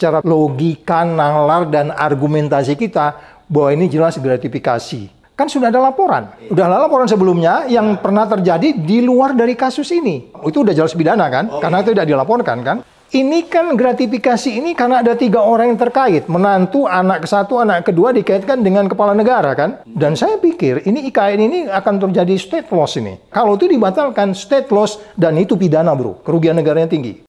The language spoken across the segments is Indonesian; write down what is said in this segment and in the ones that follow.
secara logika, nalar, dan argumentasi kita bahwa ini jelas gratifikasi. Kan sudah ada laporan. Sudah ada laporan sebelumnya yang ya. pernah terjadi di luar dari kasus ini. Itu udah jelas pidana kan? Oh, karena itu tidak dilaporkan kan? Ini kan gratifikasi ini karena ada tiga orang yang terkait. Menantu, anak satu, anak kedua dikaitkan dengan kepala negara kan. Dan saya pikir ini IKN ini akan terjadi state loss ini. Kalau itu dibatalkan state loss dan itu pidana bro. Kerugian negaranya tinggi.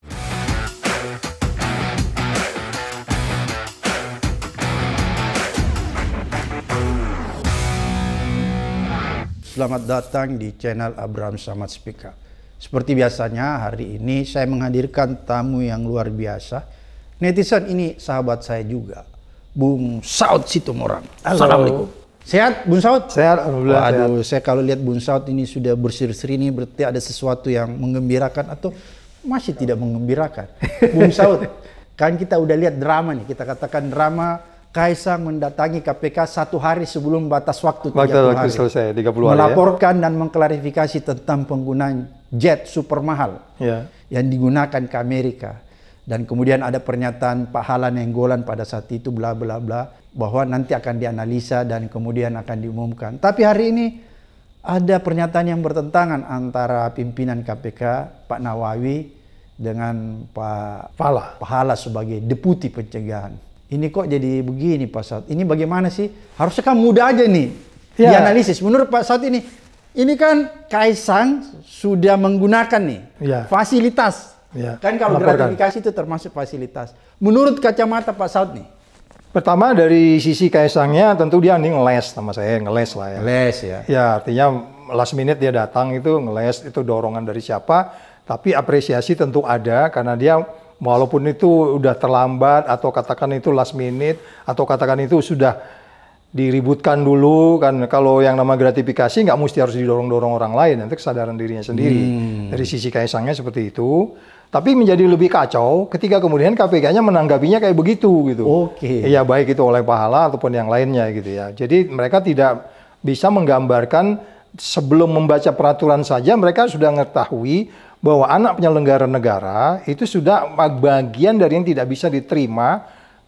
selamat datang di channel Abraham Samad Speak Seperti biasanya, hari ini saya menghadirkan tamu yang luar biasa. Netizen ini sahabat saya juga, Bung Saud Situmorang. Assalamualaikum. Sehat, Bung Saud? Sehat, Alhamdulillah. Waduh, sehat. saya kalau lihat Bung Saud ini sudah berseri siri ini, berarti ada sesuatu yang mengembirakan atau masih tidak mengembirakan, Bung Saud, kan kita udah lihat drama nih, kita katakan drama Kaisang mendatangi KPK satu hari sebelum batas waktu 30 waktu, hari. selesai, 30 hari ya. Melaporkan ya? dan mengklarifikasi tentang penggunaan jet super mahal ya. yang digunakan ke Amerika. Dan kemudian ada pernyataan Pak Halan Enggolan pada saat itu bla bla bla bahwa nanti akan dianalisa dan kemudian akan diumumkan. Tapi hari ini ada pernyataan yang bertentangan antara pimpinan KPK Pak Nawawi dengan Pak Pahala, Pak Hala sebagai deputi pencegahan ini kok jadi begini Pak Saat. Ini bagaimana sih? Harusnya kan mudah aja nih ya. dianalisis. Menurut Pak Saat ini, ini kan Kaisang sudah menggunakan nih ya. fasilitas. Ya. Kan kalau Laporkan. gratifikasi itu termasuk fasilitas. Menurut kacamata Pak Saat nih, Pertama dari sisi Kaisangnya tentu dia nih ngeles sama saya, ngeles lah ya. Ngeles ya. Ya artinya last minute dia datang itu ngeles, itu dorongan dari siapa. Tapi apresiasi tentu ada karena dia Walaupun itu udah terlambat atau katakan itu last minute atau katakan itu sudah diributkan dulu kan kalau yang nama gratifikasi nggak mesti harus didorong-dorong orang lain nanti kesadaran dirinya sendiri hmm. dari sisi kaisangnya seperti itu tapi menjadi lebih kacau ketika kemudian KPK-nya menanggapinya kayak begitu gitu oke okay. ya baik itu oleh pahala ataupun yang lainnya gitu ya jadi mereka tidak bisa menggambarkan sebelum membaca peraturan saja mereka sudah mengetahui bahwa anak penyelenggara negara itu sudah bagian dari yang tidak bisa diterima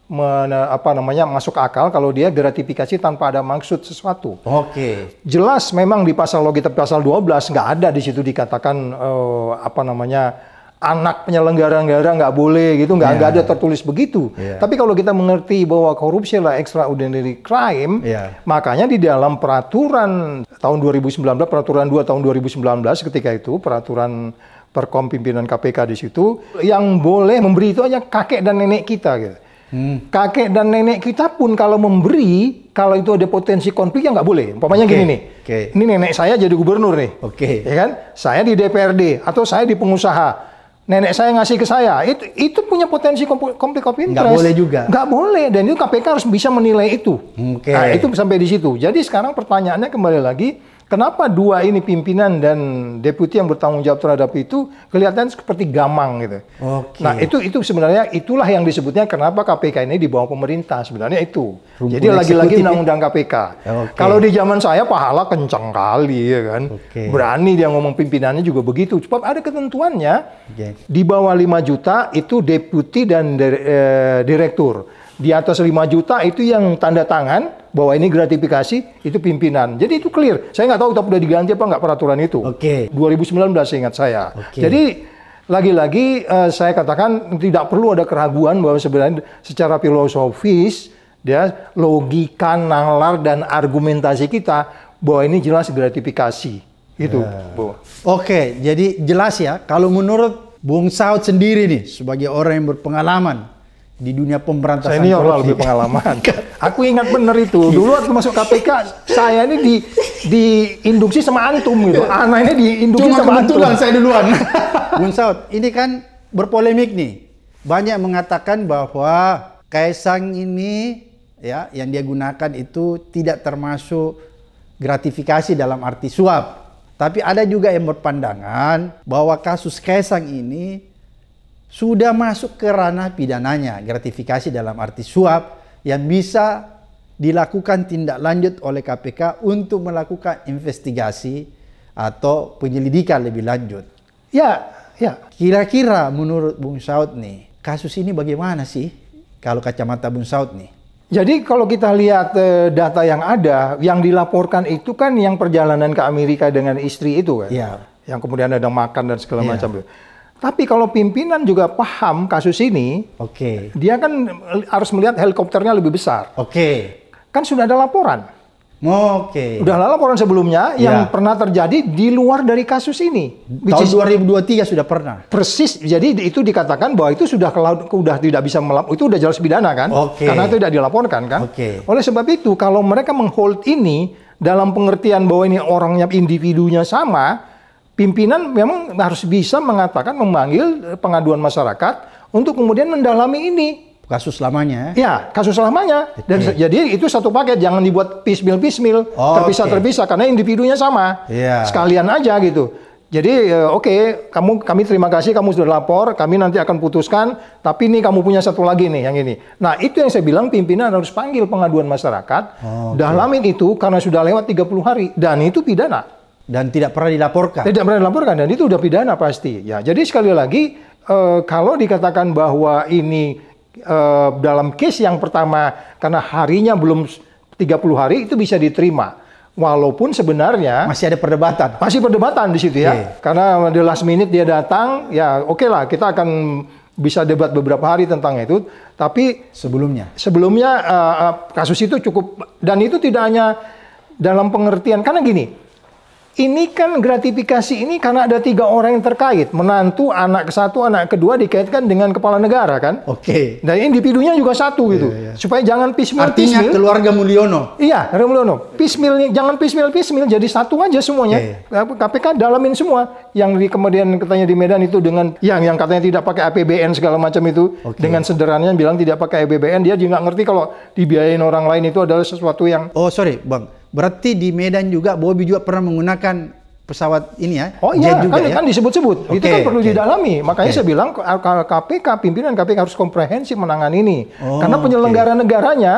men, apa namanya masuk akal kalau dia gratifikasi tanpa ada maksud sesuatu. Oke. Okay. Jelas memang di pasal logika pasal 12 nggak ada di situ dikatakan uh, apa namanya anak penyelenggara negara nggak boleh gitu nggak yeah. ada tertulis begitu yeah. tapi kalau kita mengerti bahwa korupsi adalah extraordinary crime yeah. makanya di dalam peraturan tahun 2019 peraturan 2 tahun 2019 ketika itu peraturan perkom pimpinan KPK di situ yang boleh memberi itu hanya kakek dan nenek kita gitu. Hmm. Kakek dan nenek kita pun kalau memberi, kalau itu ada potensi konflik ya nggak boleh. Umpamanya okay. gini nih, okay. ini nenek saya jadi gubernur nih, oke, okay. ya kan? Saya di DPRD atau saya di pengusaha, nenek saya ngasih ke saya, itu itu punya potensi konflik of interest. Nggak boleh juga. Nggak boleh, dan itu KPK harus bisa menilai itu. Okay. Nah, itu sampai di situ. Jadi sekarang pertanyaannya kembali lagi, Kenapa dua ini pimpinan dan deputi yang bertanggung jawab terhadap itu kelihatan seperti gamang gitu. Okay. Nah itu itu sebenarnya itulah yang disebutnya kenapa KPK ini di bawah pemerintah sebenarnya itu. Rumpun Jadi lagi-lagi ya? undang-undang KPK. Okay. Kalau di zaman saya pahala kencang kali ya kan. Okay. Berani dia ngomong pimpinannya juga begitu. Cuma ada ketentuannya okay. di bawah 5 juta itu deputi dan de, eh, direktur di atas 5 juta itu yang tanda tangan bahwa ini gratifikasi itu pimpinan. Jadi itu clear. Saya nggak tahu udah diganti apa nggak peraturan itu. Oke. Okay. 2019 ingat saya. Okay. Jadi lagi-lagi uh, saya katakan tidak perlu ada keraguan bahwa sebenarnya secara filosofis ya logika, nalar dan argumentasi kita bahwa ini jelas gratifikasi. Itu, yeah. Bu. Oke, jadi jelas ya kalau menurut Bung Saud sendiri nih sebagai orang yang berpengalaman di dunia pemberantasan senior korupsi. lebih pengalaman. aku ingat benar itu. Iya. Dulu waktu masuk KPK, saya ini di di induksi sama antum gitu. Iya. Anak ini induksi Cuma sama antum. saya duluan. Bun Saud, ini kan berpolemik nih. Banyak mengatakan bahwa Kaisang ini ya yang dia gunakan itu tidak termasuk gratifikasi dalam arti suap. Tapi ada juga yang berpandangan bahwa kasus Kaisang ini sudah masuk ke ranah pidananya, gratifikasi dalam arti suap yang bisa dilakukan tindak lanjut oleh KPK untuk melakukan investigasi atau penyelidikan lebih lanjut. Ya, ya. Kira-kira menurut Bung Saud nih, kasus ini bagaimana sih kalau kacamata Bung Saud nih? Jadi kalau kita lihat eh, data yang ada, yang dilaporkan itu kan yang perjalanan ke Amerika dengan istri itu kan. Ya. Yang kemudian ada makan dan segala ya. macam. Tapi kalau pimpinan juga paham kasus ini, oke. Okay. Dia kan harus melihat helikopternya lebih besar. Oke. Okay. Kan sudah ada laporan. Oh, Oke. Okay. Udah laporan sebelumnya yeah. yang ya. pernah terjadi di luar dari kasus ini. Tahun is, 2023 sudah pernah. Persis. Jadi itu dikatakan bahwa itu sudah sudah tidak bisa melap itu sudah jelas pidana kan? Okay. Karena itu tidak dilaporkan kan? Oke. Okay. Oleh sebab itu kalau mereka menghold ini dalam pengertian bahwa ini orangnya individunya sama, pimpinan memang harus bisa mengatakan memanggil eh, pengaduan masyarakat untuk kemudian mendalami ini kasus lamanya ya kasus lamanya okay. dan jadi itu satu paket jangan dibuat pismil-pismil oh, terpisah okay. terpisah karena individunya sama yeah. sekalian aja gitu jadi eh, oke okay, kamu kami terima kasih kamu sudah lapor kami nanti akan putuskan tapi ini kamu punya satu lagi nih yang ini nah itu yang saya bilang pimpinan harus panggil pengaduan masyarakat oh, okay. dalamin itu karena sudah lewat 30 hari dan itu pidana dan tidak pernah dilaporkan. Tidak pernah dilaporkan dan itu udah pidana pasti. Ya, jadi sekali lagi e, kalau dikatakan bahwa ini e, dalam case yang pertama karena harinya belum 30 hari itu bisa diterima. Walaupun sebenarnya masih ada perdebatan. Masih perdebatan di situ ya. Okay. Iya. Karena di last minute dia datang, ya oke okay lah kita akan bisa debat beberapa hari tentang itu, tapi sebelumnya sebelumnya uh, kasus itu cukup dan itu tidak hanya dalam pengertian karena gini ini kan gratifikasi ini karena ada tiga orang yang terkait, menantu, anak satu, anak kedua dikaitkan dengan kepala negara kan? Oke. Okay. Dan individunya juga satu yeah, gitu, yeah. Iya. supaya jangan pismil. Artinya pismil. keluarga Mulyono. Iya, keluarga Mulyono. Pismil, jangan pismil pismil, jadi satu aja semuanya. Yeah, yeah. KPK dalamin semua yang di, kemudian katanya di Medan itu dengan yang yang katanya tidak pakai APBN segala macam itu, okay. dengan sederhananya bilang tidak pakai APBN, dia juga ngerti kalau dibiayain orang lain itu adalah sesuatu yang. Oh sorry, bang Berarti di Medan juga Bobby juga pernah menggunakan pesawat ini ya? Oh iya, juga, kan, ya? kan disebut-sebut. Okay, itu kan perlu okay. didalami. Makanya okay. saya bilang KPK, pimpinan KPK harus komprehensif menangan ini. Oh, Karena penyelenggara okay. negaranya,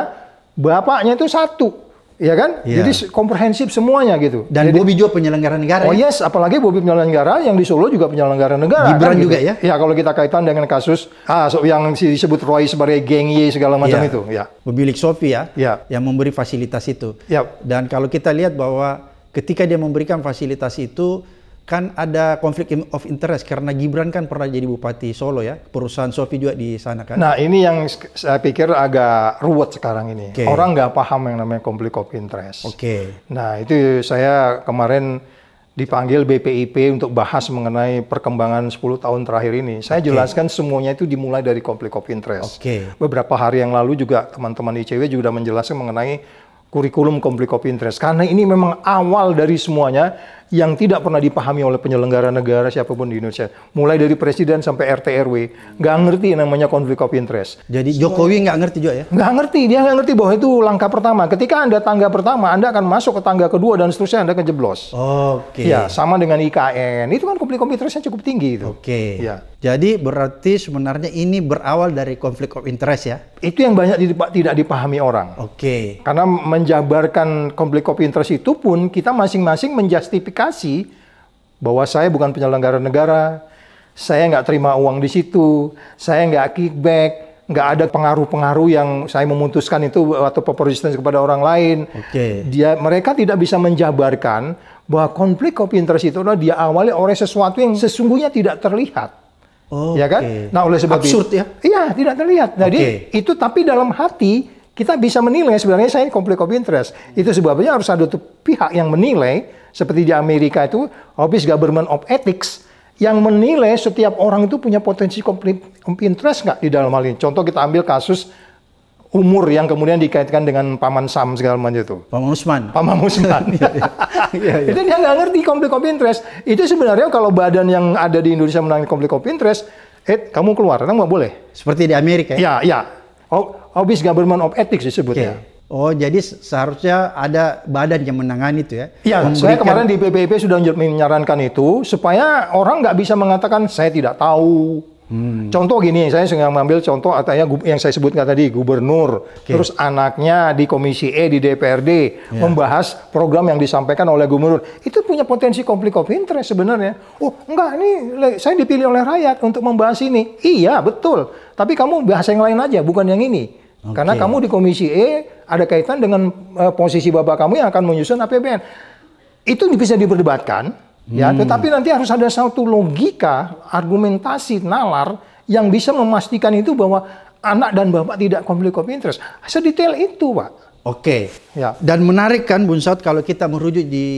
bapaknya itu satu. Iya kan? Yeah. Jadi komprehensif semuanya gitu. Dan Bobi juga penyelenggara negara. Oh ya? yes, apalagi Bobi penyelenggara yang di Solo juga penyelenggara negara. Gibran kan, gitu. juga gitu. ya? Iya kalau kita kaitan dengan kasus ah, so, yang disebut Roy sebagai geng Y segala macam yeah. itu. Iya. Ya. Mobilik Sofi ya, yeah. yang memberi fasilitas itu. Yeah. Dan kalau kita lihat bahwa ketika dia memberikan fasilitas itu, kan ada konflik of interest karena Gibran kan pernah jadi bupati Solo ya, perusahaan Sofi juga di sana kan. Nah ini yang saya pikir agak ruwet sekarang ini. Okay. Orang nggak paham yang namanya konflik of interest. Oke. Okay. Nah itu saya kemarin dipanggil BPIP untuk bahas mengenai perkembangan 10 tahun terakhir ini. Saya okay. jelaskan semuanya itu dimulai dari konflik of interest. Okay. Beberapa hari yang lalu juga teman-teman ICW juga menjelaskan mengenai kurikulum konflik of interest karena ini memang awal dari semuanya yang tidak pernah dipahami oleh penyelenggara negara siapapun di Indonesia. Mulai dari presiden sampai RT RW, nggak ngerti namanya konflik of interest. Jadi Jokowi nggak ngerti juga ya? Nggak ngerti, dia nggak ngerti bahwa itu langkah pertama. Ketika Anda tangga pertama, Anda akan masuk ke tangga kedua dan seterusnya Anda akan jeblos. Oke. Okay. Ya, sama dengan IKN. Itu kan konflik of interestnya cukup tinggi itu. Oke. Okay. Ya. Jadi berarti sebenarnya ini berawal dari konflik of interest ya? Itu yang banyak dipa tidak dipahami orang. Oke. Okay. Karena menjabarkan konflik of interest itu pun kita masing-masing menjustifikasi bahwa saya bukan penyelenggara negara, saya nggak terima uang di situ, saya nggak kickback, nggak ada pengaruh-pengaruh yang saya memutuskan itu atau resistance kepada orang lain. Oke. Okay. Dia mereka tidak bisa menjabarkan bahwa konflik of interest itu adalah dia awali oleh sesuatu yang sesungguhnya tidak terlihat. Oh, ya kan? Okay. Nah, oleh sebab absurd itu, ya? Iya, tidak terlihat. Nah, jadi okay. itu tapi dalam hati kita bisa menilai sebenarnya saya konflik of interest. Itu sebabnya harus ada tuh pihak yang menilai seperti di Amerika itu Office Government of Ethics yang menilai setiap orang itu punya potensi konflik of interest nggak di dalam hal ini. Contoh kita ambil kasus umur yang kemudian dikaitkan dengan paman Sam segala macam itu. Paman Usman. Paman Usman. Iya, iya. Iya, itu dia nggak ngerti konflik of interest. Itu sebenarnya kalau badan yang ada di Indonesia menangani konflik of interest, eh kamu keluar, kamu nggak boleh. Seperti di Amerika. Ya, ya. ya. Office oh, Government of Ethics disebutnya. Okay. Ya. Oh, jadi seharusnya ada badan yang menangani itu ya? Iya, saya kemarin di PBB sudah menyarankan itu supaya orang nggak bisa mengatakan saya tidak tahu, Hmm. Contoh gini, saya sengaja mengambil contoh katanya yang saya sebutkan tadi gubernur, okay. terus anaknya di Komisi E di DPRD yeah. membahas program yang disampaikan oleh gubernur. Itu punya potensi konflik of interest sebenarnya. Oh, enggak ini saya dipilih oleh rakyat untuk membahas ini. Iya, betul. Tapi kamu bahas yang lain aja, bukan yang ini. Okay. Karena kamu di Komisi E ada kaitan dengan uh, posisi bapak kamu yang akan menyusun APBN. Itu bisa diperdebatkan Ya, hmm. tetapi nanti harus ada satu logika, argumentasi, nalar yang bisa memastikan itu bahwa anak dan bapak tidak konflik of interest. Sedetail itu, Pak. Oke. Ya. Dan menarik kan Bun Saud kalau kita merujuk di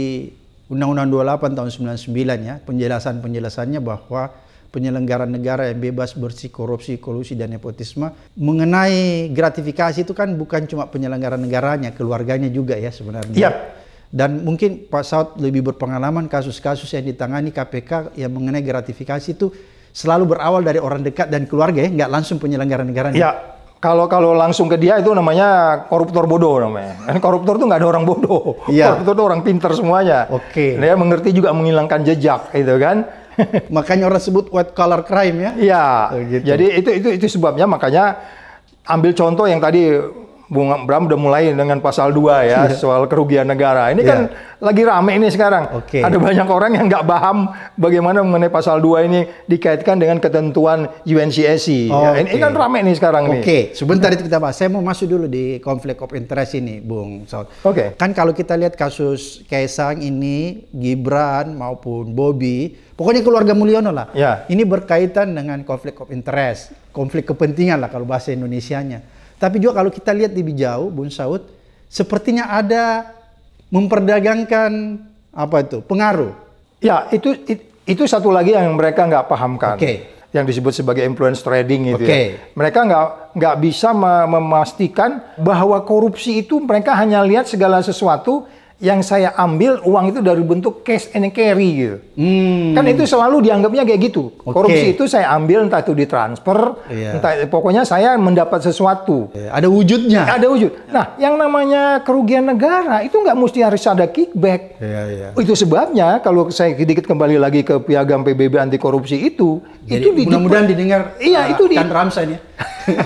Undang-Undang 28 tahun 99 ya, penjelasan-penjelasannya bahwa penyelenggara negara yang bebas bersih korupsi, kolusi dan nepotisme mengenai gratifikasi itu kan bukan cuma penyelenggara negaranya, keluarganya juga ya sebenarnya. Iya. Dan mungkin Pak Saud lebih berpengalaman kasus-kasus yang ditangani KPK yang mengenai gratifikasi itu selalu berawal dari orang dekat dan keluarga ya, nggak langsung penyelenggara negara. Ya, kalau kalau langsung ke dia itu namanya koruptor bodoh namanya. Dan koruptor itu nggak ada orang bodoh. Ya. Koruptor tuh orang pinter semuanya. Oke. Okay. Dia mengerti juga menghilangkan jejak gitu kan. makanya orang sebut white collar crime ya. Iya. Oh, gitu. Jadi itu itu itu sebabnya makanya ambil contoh yang tadi Bung Bram udah mulai dengan pasal 2 ya iya. soal kerugian negara. Ini yeah. kan iya. lagi rame ini sekarang. Okay. Ada banyak orang yang nggak paham bagaimana mengenai pasal 2 ini dikaitkan dengan ketentuan UNCSC. Oh, ya, okay. ini, kan rame nih sekarang Oke, okay. sebentar itu kita bahas. Saya mau masuk dulu di konflik of interest ini, Bung Saud. Oke. Okay. Kan kalau kita lihat kasus Kaisang ini, Gibran maupun Bobby, pokoknya keluarga Mulyono lah. Yeah. Ini berkaitan dengan konflik of interest, konflik kepentingan lah kalau bahasa Indonesianya. Tapi juga kalau kita lihat lebih jauh, Bung Saud, sepertinya ada memperdagangkan apa itu pengaruh. Ya, itu itu, satu lagi yang mereka nggak pahamkan. Oke. Okay. Yang disebut sebagai influence trading itu. Okay. Ya. Mereka nggak nggak bisa memastikan bahwa korupsi itu mereka hanya lihat segala sesuatu yang saya ambil uang itu dari bentuk cash and carry gitu. Hmm. Kan itu selalu dianggapnya kayak gitu. Okay. Korupsi itu saya ambil entah itu ditransfer, yeah. entah pokoknya saya mendapat sesuatu. Yeah. Ada wujudnya. Ada wujud. Yeah. Nah, yang namanya kerugian negara itu nggak mesti harus ada kickback. Yeah, yeah. Itu sebabnya kalau saya sedikit kembali lagi ke piagam PBB anti korupsi itu, Jadi, itu mudah-mudahan didengar. Iya, uh, itu di Ramsan ya.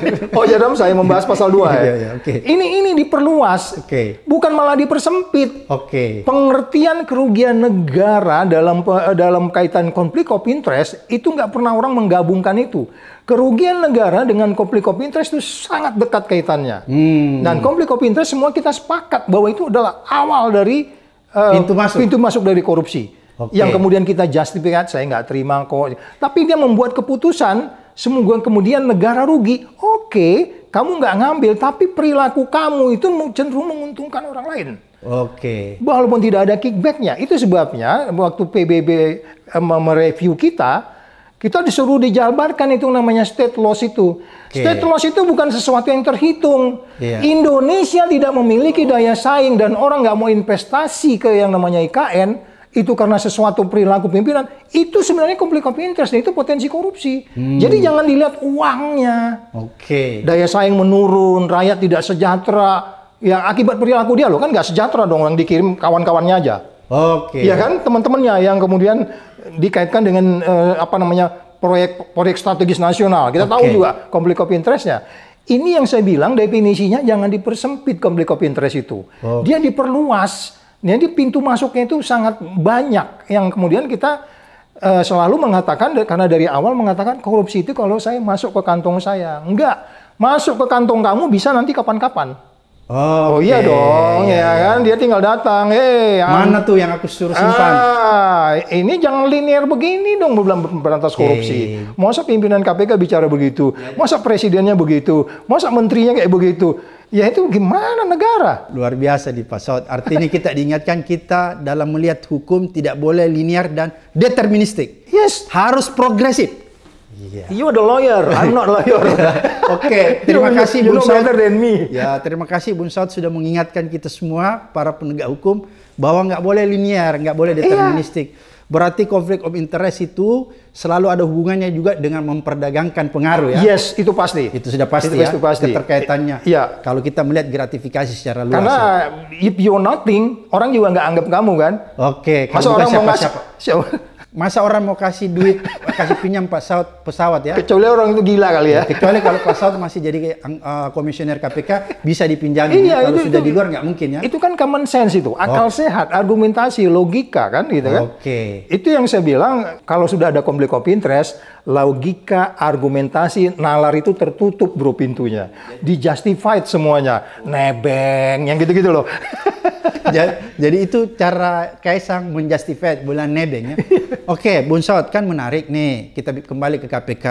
oh ya dong saya membahas pasal 2 ya. Iya, iya, okay. Ini ini diperluas, okay. bukan malah dipersempit. Oke. Okay. Pengertian kerugian negara dalam eh, dalam kaitan konflik of interest itu nggak pernah orang menggabungkan itu. Kerugian negara dengan konflik of interest itu sangat dekat kaitannya. Hmm. Dan konflik of interest semua kita sepakat bahwa itu adalah awal dari uh, pintu masuk pintu masuk dari korupsi. Okay. Yang kemudian kita justifikasi saya nggak terima kok. Tapi dia membuat keputusan semoga kemudian negara rugi. Oke, okay, kamu nggak ngambil, tapi perilaku kamu itu cenderung menguntungkan orang lain. Oke. Okay. Walaupun tidak ada kickbacknya, itu sebabnya waktu PBB eh, mereview kita, kita disuruh dijabarkan itu namanya state loss itu. Okay. State loss itu bukan sesuatu yang terhitung. Yeah. Indonesia tidak memiliki daya saing dan orang nggak mau investasi ke yang namanya IKN itu karena sesuatu perilaku pimpinan itu sebenarnya konflik of interest itu potensi korupsi. Hmm. Jadi jangan dilihat uangnya. Oke. Okay. Daya saing menurun, rakyat tidak sejahtera, Ya akibat perilaku dia loh kan nggak sejahtera dong yang dikirim kawan-kawannya aja. Oke. Okay. Ya kan teman-temannya yang kemudian dikaitkan dengan eh, apa namanya proyek proyek strategis nasional. Kita okay. tahu juga konflik of interestnya. Ini yang saya bilang definisinya jangan dipersempit konflik of interest itu. Okay. Oh. Dia diperluas. Jadi nah, pintu masuknya itu sangat banyak yang kemudian kita uh, selalu mengatakan karena dari awal mengatakan korupsi itu kalau saya masuk ke kantong saya. Enggak. Masuk ke kantong kamu bisa nanti kapan-kapan. Oh, oh iya dong, ya iya, iya. kan dia tinggal datang. Hey, mana tuh yang aku suruh simpan? Ah, ini jangan linear begini dong Belum berantas korupsi. Hey. Masa pimpinan KPK bicara begitu? Masa presidennya begitu? Masa menterinya kayak begitu? Ya itu gimana negara? Luar biasa di Pak Artinya kita diingatkan kita dalam melihat hukum tidak boleh linear dan deterministik. Yes. Harus progresif. Yeah. You are the lawyer, I'm not lawyer. Oke, okay, terima you kasih Bung Saud. than me. Ya, terima kasih Bung Saud sudah mengingatkan kita semua para penegak hukum bahwa nggak boleh linear, nggak boleh iya. deterministik. Yeah. Berarti konflik of interest itu selalu ada hubungannya juga dengan memperdagangkan pengaruh ya. Yes, itu pasti. Itu sudah pasti itu ya. Itu pasti. Keterkaitannya. Iya. Kalau kita melihat gratifikasi secara luas. Karena ya. if you're nothing, orang juga nggak anggap kamu kan. Oke. Okay, Masa orang mau siapa, ngasih siapa? siapa? Masa orang mau kasih duit, kasih pinjam pesawat, pesawat ya? Kecuali orang itu gila kali ya. Kecuali kalau pesawat masih jadi uh, komisioner KPK bisa dipinjam. Iya, ya. kalau itu, sudah itu, di luar nggak mungkin ya. Itu kan common sense itu, akal oh. sehat, argumentasi, logika kan gitu kan. Oke. Itu yang saya bilang kalau sudah ada konflik of interest, logika, argumentasi, nalar itu tertutup bro pintunya. Di justified semuanya. Nebeng, yang gitu-gitu loh. jadi itu cara Kaisang menjustifikasi bulan nebeng ya. Oke, okay, Bunsot kan menarik nih. Kita kembali ke KPK.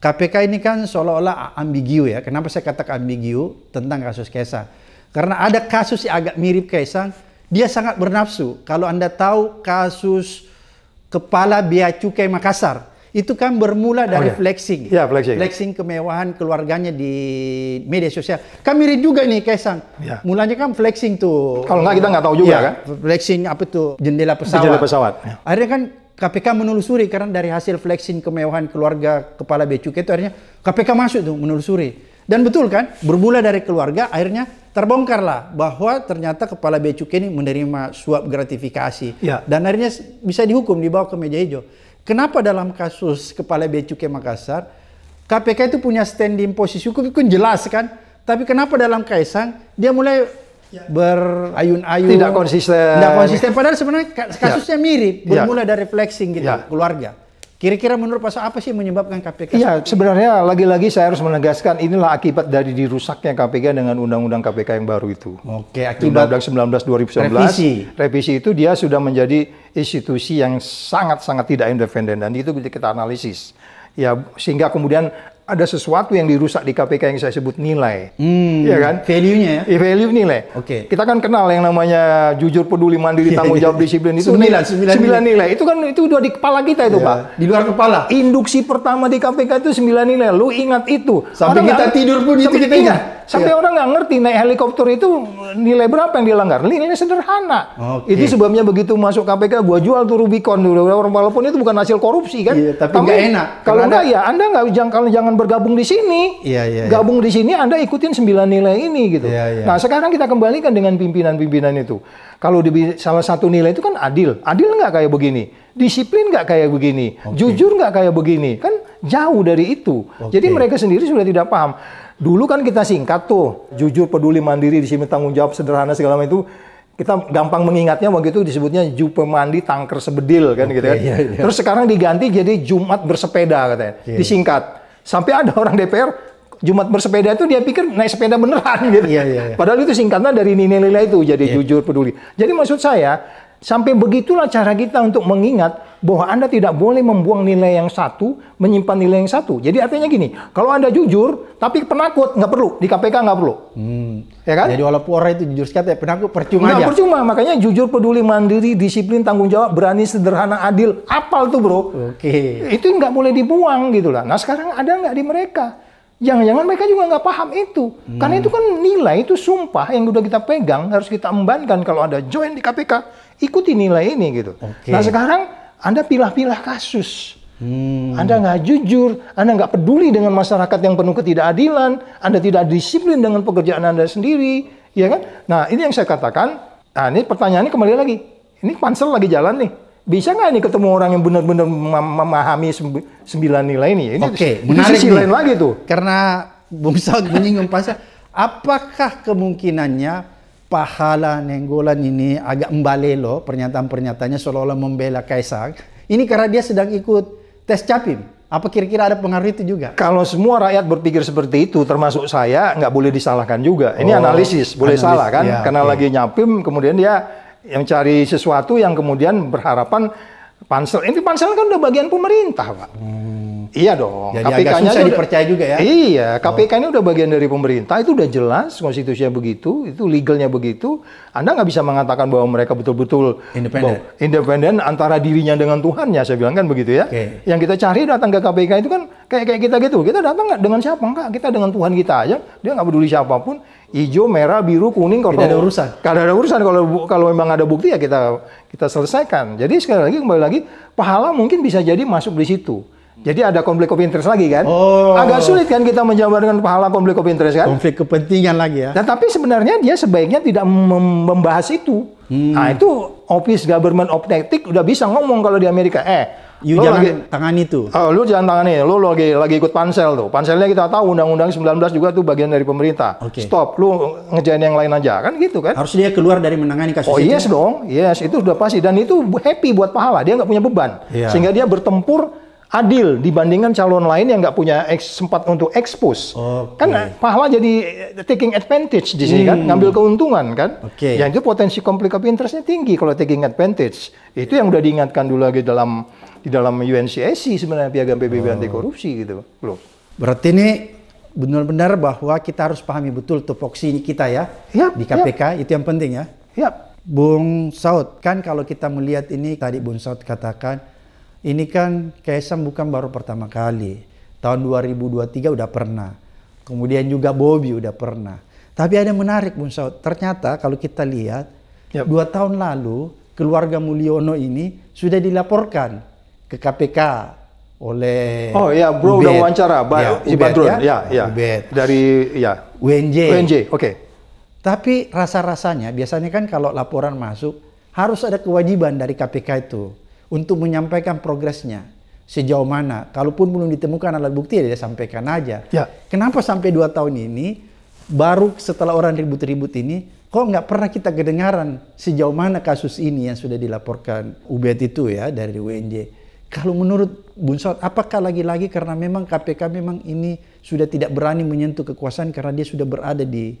KPK ini kan seolah-olah ambigu ya. Kenapa saya katakan ambigu tentang kasus Kaisang? Karena ada kasus yang agak mirip Kaisang, dia sangat bernafsu. Kalau Anda tahu kasus kepala bea cukai Makassar, itu kan bermula oh, dari okay. Iya. flexing. Ya, flexing. Flexing kemewahan keluarganya di media sosial. Kami mirip juga nih Kaisang. Yeah. Mulanya kan flexing tuh. Kalau nggak kita nggak tahu juga yeah. kan. Flexing apa tuh jendela pesawat. Jendela pesawat. Yeah. Akhirnya kan KPK menelusuri karena dari hasil flexing kemewahan keluarga kepala becuk itu akhirnya KPK masuk tuh menelusuri. Dan betul kan, bermula dari keluarga akhirnya terbongkarlah bahwa ternyata kepala becuk ini menerima suap gratifikasi ya. dan akhirnya bisa dihukum dibawa ke meja hijau. Kenapa dalam kasus Kepala Cukai Makassar, KPK itu punya standing posisi hukum itu jelas kan? Tapi kenapa dalam Kaisang dia mulai ya. berayun-ayun tidak konsisten tidak konsisten padahal sebenarnya ya. kasusnya mirip ya. bermula dari flexing gitu ya. keluarga Kira-kira menurut Pak apa sih menyebabkan KPK? Iya, sebenarnya lagi-lagi saya harus menegaskan inilah akibat dari dirusaknya KPK dengan Undang-Undang KPK yang baru itu. Oke, akibat 19 2019. Revisi. Revisi itu dia sudah menjadi institusi yang sangat-sangat tidak independen dan itu bisa kita analisis. Ya, sehingga kemudian ada sesuatu yang dirusak di KPK yang saya sebut nilai. Hmm, iya kan? Value-nya ya? Iya, value nilai. Oke. Okay. Kita kan kenal yang namanya jujur, peduli, mandiri, iya, tanggung iya. jawab, disiplin itu sembilan, sembilan, sembilan nilai. nilai. Itu kan itu udah di kepala kita itu, yeah. Pak. Di luar kepala. Induksi pertama di KPK itu sembilan nilai. Lu ingat itu. Sampai orang kita gak, tidur pun itu kita ingat. Sampai yeah. orang nggak ngerti naik helikopter itu nilai berapa yang dilanggar. Nilainya sederhana. Okay. Itu sebabnya begitu masuk KPK gua jual tuh Rubicon dulu. Walaupun itu bukan hasil korupsi kan. Iya, yeah, tapi nggak enak. Kalau nggak ya Anda nggak jangan jangan bergabung di sini. ya, ya, Gabung ya. di sini Anda ikutin sembilan nilai ini gitu. Ya, ya. Nah, sekarang kita kembalikan dengan pimpinan-pimpinan itu. Kalau di salah satu nilai itu kan adil. Adil nggak kayak begini? Disiplin nggak kayak begini? Okay. Jujur nggak kayak begini? Kan jauh dari itu. Okay. Jadi mereka sendiri sudah tidak paham. Dulu kan kita singkat tuh, jujur, peduli, mandiri, di tanggung jawab, sederhana segala macam itu kita gampang mengingatnya waktu itu disebutnya Jupe Mandi Tangker Sebedil kan okay, gitu kan. Iya, iya. Terus sekarang diganti jadi Jumat Bersepeda katanya. Yes. Iya. Disingkat. Sampai ada orang DPR Jumat bersepeda itu dia pikir naik sepeda beneran gitu. Iya, iya, iya. Padahal itu singkatan dari nilai-nilai itu jadi iya. jujur peduli. Jadi maksud saya Sampai begitulah cara kita untuk mengingat bahwa Anda tidak boleh membuang nilai yang satu, menyimpan nilai yang satu. Jadi artinya gini, kalau Anda jujur, tapi penakut, nggak perlu. Di KPK nggak perlu. Hmm. Ya kan? Jadi walaupun orang itu jujur sekali, ya penakut percuma nggak aja. percuma. Makanya jujur, peduli, mandiri, disiplin, tanggung jawab, berani, sederhana, adil. Apal tuh bro. Oke. Okay. Itu nggak boleh dibuang gitu lah. Nah sekarang ada nggak di mereka? Jangan-jangan mereka juga nggak paham itu. Hmm. Karena itu kan nilai, itu sumpah yang udah kita pegang, harus kita embankan. Kalau ada join di KPK, ikuti nilai ini gitu. Okay. Nah sekarang Anda pilah-pilah kasus. Hmm. Anda nggak jujur, Anda nggak peduli dengan masyarakat yang penuh ketidakadilan, Anda tidak disiplin dengan pekerjaan Anda sendiri, ya kan? Nah ini yang saya katakan, nah ini pertanyaannya kembali lagi, ini pansel lagi jalan nih, bisa nggak ini ketemu orang yang benar-benar memahami sembilan nilai ini? Ini Oke, okay, menarik sisi lain lagi tuh. Karena Bung Saud menyinggung pansel, apakah kemungkinannya pahala nenggolan ini agak membalelo pernyataan-pernyataannya seolah-olah membela Kaisar. Ini karena dia sedang ikut tes capim. Apa kira-kira ada pengaruh itu juga? Kalau semua rakyat berpikir seperti itu, termasuk saya, nggak boleh disalahkan juga. Ini oh, analisis, boleh analis, salah kan? Ya, Karena okay. Ya. lagi nyapim, kemudian dia yang cari sesuatu yang kemudian berharapan pansel. Ini pansel kan udah bagian pemerintah, Pak. Hmm. Iya dong. Jadi KPK agak susah udah, dipercaya juga ya. Iya, KPK oh. ini udah bagian dari pemerintah, itu udah jelas konstitusinya begitu, itu legalnya begitu. Anda nggak bisa mengatakan bahwa mereka betul-betul independen. Independen antara dirinya dengan Tuhan ya saya bilang kan begitu ya. Okay. Yang kita cari datang ke KPK itu kan kayak kayak kita gitu. Kita datang nggak dengan siapa enggak? Kita dengan Tuhan kita aja. Dia nggak peduli siapapun. Hijau, merah, biru, kuning kalau ada urusan. Kalau ada urusan kalau kalau memang ada bukti ya kita kita selesaikan. Jadi sekali lagi kembali lagi pahala mungkin bisa jadi masuk di situ. Jadi ada konflik of interest lagi kan? Oh. Agak sulit kan kita menjabarkan pahala konflik of interest kan? Konflik kepentingan lagi ya. Nah, tapi sebenarnya dia sebaiknya tidak membahas itu. Hmm. Nah, itu Office Government of Tactic udah bisa ngomong kalau di Amerika, eh, you lo jangan lagi, tangan itu. Oh, lu jangan tangani. Lu lagi lagi ikut pansel tuh. Panselnya kita tahu undang-undang 19 juga tuh bagian dari pemerintah. Okay. Stop, lu ngejain yang lain aja. Kan gitu kan? Harus dia keluar dari menangani kasus Oh, yes dong. Yes, itu sudah pasti dan itu happy buat pahala. Dia nggak punya beban. Yeah. Sehingga dia bertempur adil dibandingkan calon lain yang nggak punya sempat untuk expose. Okay. Kan eh, pahala jadi eh, taking advantage di sini kan, hmm. kan, ngambil keuntungan kan. Okay. Yang itu potensi konflik of interestnya tinggi kalau taking advantage. Itu yang udah diingatkan dulu lagi dalam di dalam UNCSC sebenarnya piagam PBB oh. anti korupsi gitu loh. Berarti ini benar-benar bahwa kita harus pahami betul tupoksi kita ya yep, di KPK yep. itu yang penting ya. Yep. Bung Saud, kan kalau kita melihat ini tadi Bung Saud katakan ini kan Kaisang bukan baru pertama kali. Tahun 2023 udah pernah. Kemudian juga Bobby udah pernah. Tapi ada yang menarik Bung Saud. Ternyata kalau kita lihat yep. Ya. dua tahun lalu keluarga Mulyono ini sudah dilaporkan ke KPK oleh Oh ya, Bro Ubed. udah wawancara ba ya, Ubed, Badrun. Ya, ya. ya. Dari ya UNJ. UNJ, oke. Okay. Tapi rasa-rasanya biasanya kan kalau laporan masuk harus ada kewajiban dari KPK itu untuk menyampaikan progresnya sejauh mana. Kalaupun belum ditemukan alat bukti, ya dia sampaikan aja. Ya. Kenapa sampai dua tahun ini, baru setelah orang ribut-ribut ini, kok nggak pernah kita kedengaran sejauh mana kasus ini yang sudah dilaporkan UBT e itu ya dari UNJ. Kalau menurut Bung Saud, apakah lagi-lagi karena memang KPK memang ini sudah tidak berani menyentuh kekuasaan karena dia sudah berada di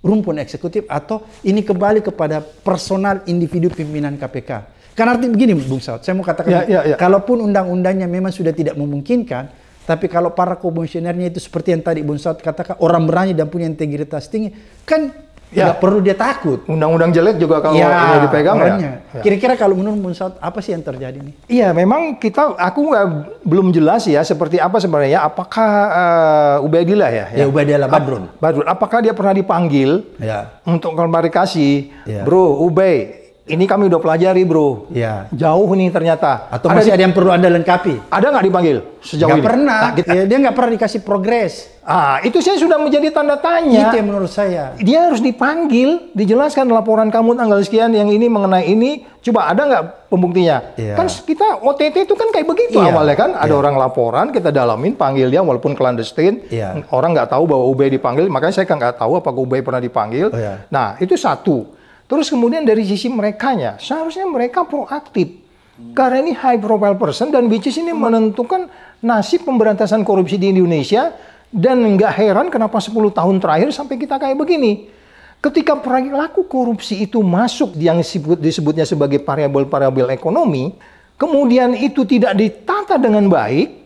rumpun eksekutif atau ini kembali kepada personal individu pimpinan KPK? kan arti begini, Bung Saud, saya mau katakan, ya, ya, ya. kalaupun undang-undangnya memang sudah tidak memungkinkan, tapi kalau para komisionernya itu seperti yang tadi Bung Saud katakan, orang berani dan punya integritas tinggi, kan ya. perlu dia takut. Undang-undang jelek juga kalau ya, dipegang orangnya. Ya. ya. Kira-kira kalau menurut Bung Saud, apa sih yang terjadi nih? Iya, memang kita, aku nggak belum jelas ya, seperti apa sebenarnya, apakah uh, eh, Ubaidillah ya? Ya, ya Ubaidillah Badrun. Badrun, apakah dia pernah dipanggil ya. untuk klarifikasi, ya. bro, Ubay, ini kami udah pelajari bro. Ya. Jauh nih ternyata. Atau ada masih ada yang perlu anda lengkapi? Ada nggak dipanggil sejauh gak ini? pernah. Nah, kita... ya, dia nggak pernah dikasih progres. Ah, itu saya sudah menjadi tanda tanya. Itu yang menurut saya. Dia harus dipanggil, dijelaskan laporan kamu tanggal sekian yang ini mengenai ini. Coba ada nggak pembuktinya? Ya. Kan kita OTT itu kan kayak begitu ya. awalnya kan. Ada ya. orang laporan, kita dalamin, panggil dia walaupun clandestine. Ya. Orang nggak tahu bahwa UB dipanggil. Makanya saya kan nggak tahu apakah UB pernah dipanggil. Oh, ya. Nah, itu satu. Terus kemudian dari sisi merekanya, seharusnya mereka proaktif. Hmm. Karena ini high profile person dan which is ini hmm. menentukan nasib pemberantasan korupsi di Indonesia dan nggak heran kenapa 10 tahun terakhir sampai kita kayak begini. Ketika perilaku korupsi itu masuk yang disebut, disebutnya sebagai variabel-variabel ekonomi, kemudian itu tidak ditata dengan baik,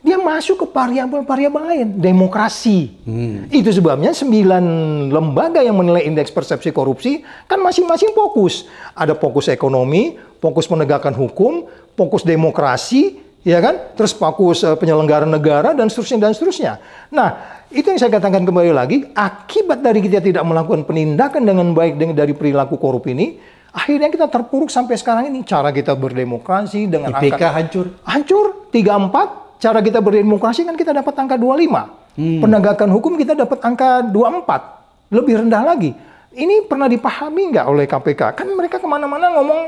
dia masuk ke variabel-variabel lain, demokrasi. Hmm. Itu sebabnya sembilan lembaga yang menilai indeks persepsi korupsi kan masing-masing fokus. Ada fokus ekonomi, fokus penegakan hukum, fokus demokrasi, ya kan? Terus fokus uh, penyelenggara negara dan seterusnya dan seterusnya. Nah, itu yang saya katakan kembali lagi, akibat dari kita tidak melakukan penindakan dengan baik dengan dari perilaku korup ini, akhirnya kita terpuruk sampai sekarang ini. Cara kita berdemokrasi dengan IPK angka, hancur. Hancur 34 cara kita berdemokrasi kan kita dapat angka 25. Hmm. Penegakan hukum kita dapat angka 24. Lebih rendah lagi. Ini pernah dipahami nggak oleh KPK? Kan mereka kemana-mana ngomong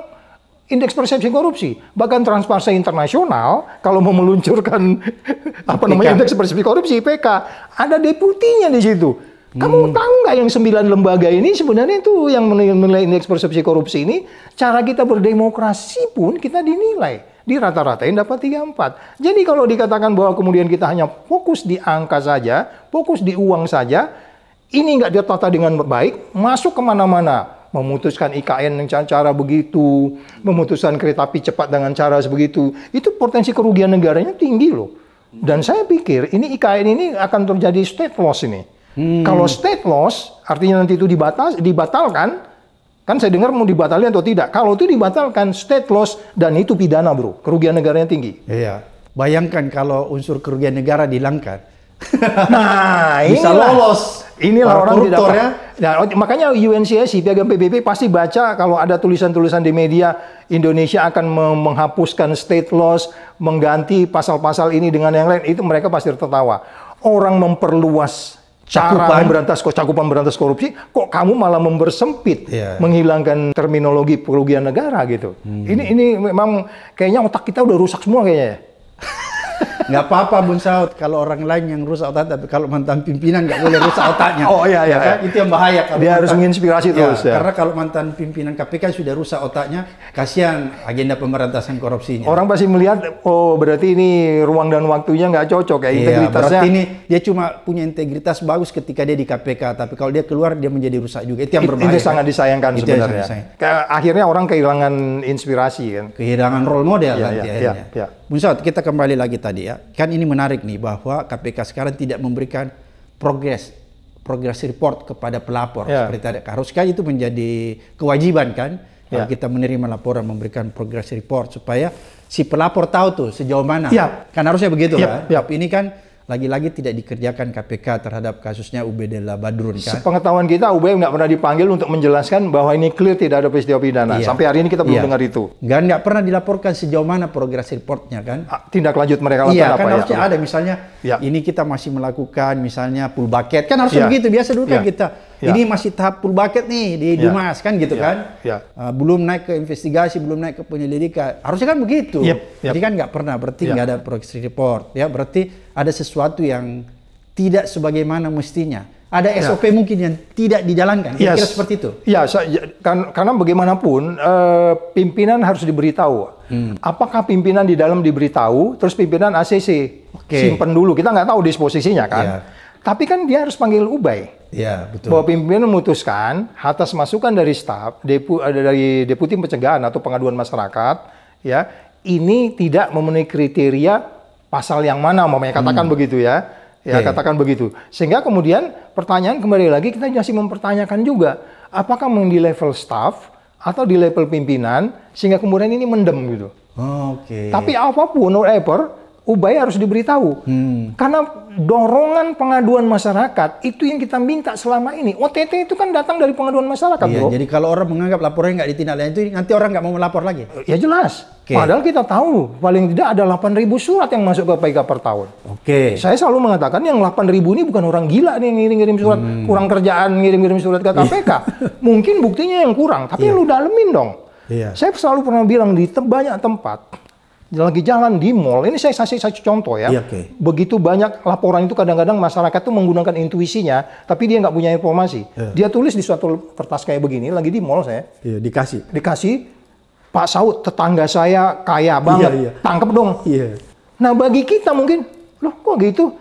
indeks persepsi korupsi. Bahkan Transparansi Internasional kalau mau meluncurkan apa namanya indeks persepsi korupsi PK ada deputinya di situ. Kamu hmm. tahu nggak yang sembilan lembaga ini sebenarnya itu yang menilai indeks persepsi korupsi ini cara kita berdemokrasi pun kita dinilai di rata ratain dapat 34. Jadi kalau dikatakan bahwa kemudian kita hanya fokus di angka saja, fokus di uang saja, ini nggak ditata dengan baik, masuk kemana-mana. Memutuskan IKN dengan cara begitu, memutuskan kereta api cepat dengan cara sebegitu, itu potensi kerugian negaranya tinggi loh. Dan hmm. saya pikir ini IKN ini akan terjadi state loss ini. Hmm. Kalau state loss, artinya nanti itu dibatas, dibatalkan, Kan saya dengar mau dibatalkan atau tidak. Kalau itu dibatalkan, state loss dan itu pidana bro. Kerugian negaranya tinggi. Iya. Bayangkan kalau unsur kerugian negara dihilangkan. nah, bisa inilah, lolos. Inilah orang tidak ya. Nah, oh, makanya UNCSI Piagam PBB pasti baca kalau ada tulisan-tulisan di media Indonesia akan menghapuskan state loss, mengganti pasal-pasal ini dengan yang lain, itu mereka pasti tertawa. Orang memperluas Cakupan. cara memberantas cakupan berantas korupsi kok kamu malah mempersempit yeah. menghilangkan terminologi kerugian negara gitu. Hmm. Ini ini memang kayaknya otak kita udah rusak semua kayaknya ya? nggak apa-apa Bun Saud kalau orang lain yang rusak otak tapi kalau mantan pimpinan nggak boleh rusak otaknya. Oh iya iya. Ya, kan? iya. itu yang bahaya kalau dia mantan, harus menginspirasi ya, terus ya. Karena kalau mantan pimpinan KPK sudah rusak otaknya, kasihan agenda pemberantasan korupsinya. Orang pasti melihat oh berarti ini ruang dan waktunya nggak cocok ya iya, integritasnya. ini dia cuma punya integritas bagus ketika dia di KPK, tapi kalau dia keluar dia menjadi rusak juga. Itu yang berbahaya. Itu sangat disayangkan itu sebenarnya. disayangkan. Akhirnya orang kehilangan inspirasi kan. Kehilangan role model ya, kan ya, ya, ya. ya. Bun Saud, kita kembali lagi tadi ya ya kan ini menarik nih bahwa KPK sekarang tidak memberikan progres progress report kepada pelapor ya. seperti tadi haruskah itu menjadi kewajiban kan ya. kalau kita menerima laporan memberikan progres report supaya si pelapor tahu tuh sejauh mana ya. kan harusnya begitu ya. kan ya. ini kan lagi-lagi tidak dikerjakan KPK terhadap kasusnya UBD Badrun kan? Sepengetahuan kita UB nggak pernah dipanggil untuk menjelaskan bahwa ini clear tidak ada peristiwa pidana. Iya. Sampai hari ini kita belum iya. dengar itu. Nggak, nggak pernah dilaporkan sejauh mana progres reportnya kan? Ah, tindak lanjut mereka lakukan iya, apa kan ya? harusnya ada misalnya ya. ini kita masih melakukan misalnya pull bucket kan harusnya ya. begitu biasa dulu ya. kan iya. kita. Ya. Ini masih tahap pull bucket nih di ya. Dumas kan gitu ya. kan? Ya. Uh, belum naik ke investigasi, belum naik ke penyelidikan. Harusnya kan begitu. Yep. Iya. Yep. Iya. Jadi kan nggak pernah berarti nggak ya. ada progres report ya berarti ada sesuatu yang tidak sebagaimana mestinya. Ada ya. SOP mungkin yang tidak dijalankan. Kira-kira seperti itu. Ya, ya kan, karena bagaimanapun eh, pimpinan harus diberitahu. Hmm. Apakah pimpinan di dalam diberitahu, terus pimpinan ACC okay. simpen dulu. Kita nggak tahu disposisinya kan. Ya. Tapi kan dia harus panggil Ubay. Ya, betul. Bahwa pimpinan memutuskan atas masukan dari staf, depu, eh, dari deputi pencegahan atau pengaduan masyarakat, ya ini tidak memenuhi kriteria pasal yang mana umpamanya hmm. katakan hmm. begitu ya. Ya, okay. katakan begitu. Sehingga kemudian pertanyaan kembali lagi kita masih mempertanyakan juga apakah di level staff atau di level pimpinan sehingga kemudian ini mendem gitu. Oh, Oke. Okay. Tapi apapun whatever Ubay harus diberitahu. Hmm. Karena dorongan pengaduan masyarakat itu yang kita minta selama ini. OTT itu kan datang dari pengaduan masyarakat, iya, bro. Jadi kalau orang menganggap laporannya nggak ditindaklanjuti, nanti orang nggak mau melapor lagi. Ya jelas. Okay. Padahal kita tahu paling tidak ada 8.000 surat yang masuk ke PK per tahun. Oke. Okay. Saya selalu mengatakan yang 8.000 ini bukan orang gila nih ngirim-ngirim surat, hmm. kurang kerjaan ngirim-ngirim surat ke KPK. Iya. Mungkin buktinya yang kurang, tapi yeah. lu dalemin dong. Yeah. Saya selalu pernah bilang di banyak tempat lagi jalan di mall, ini saya kasih satu contoh ya. Iya, okay. Begitu banyak laporan itu kadang-kadang masyarakat tuh menggunakan intuisinya, tapi dia nggak punya informasi. yeah. Dia tulis di suatu kertas kayak begini, lagi di mall saya. yeah, dikasih. Dikasih. Pak Saud, tetangga saya kaya banget, yeah, yeah. tangkep dong. Iya. Nah bagi kita mungkin, loh kok gitu?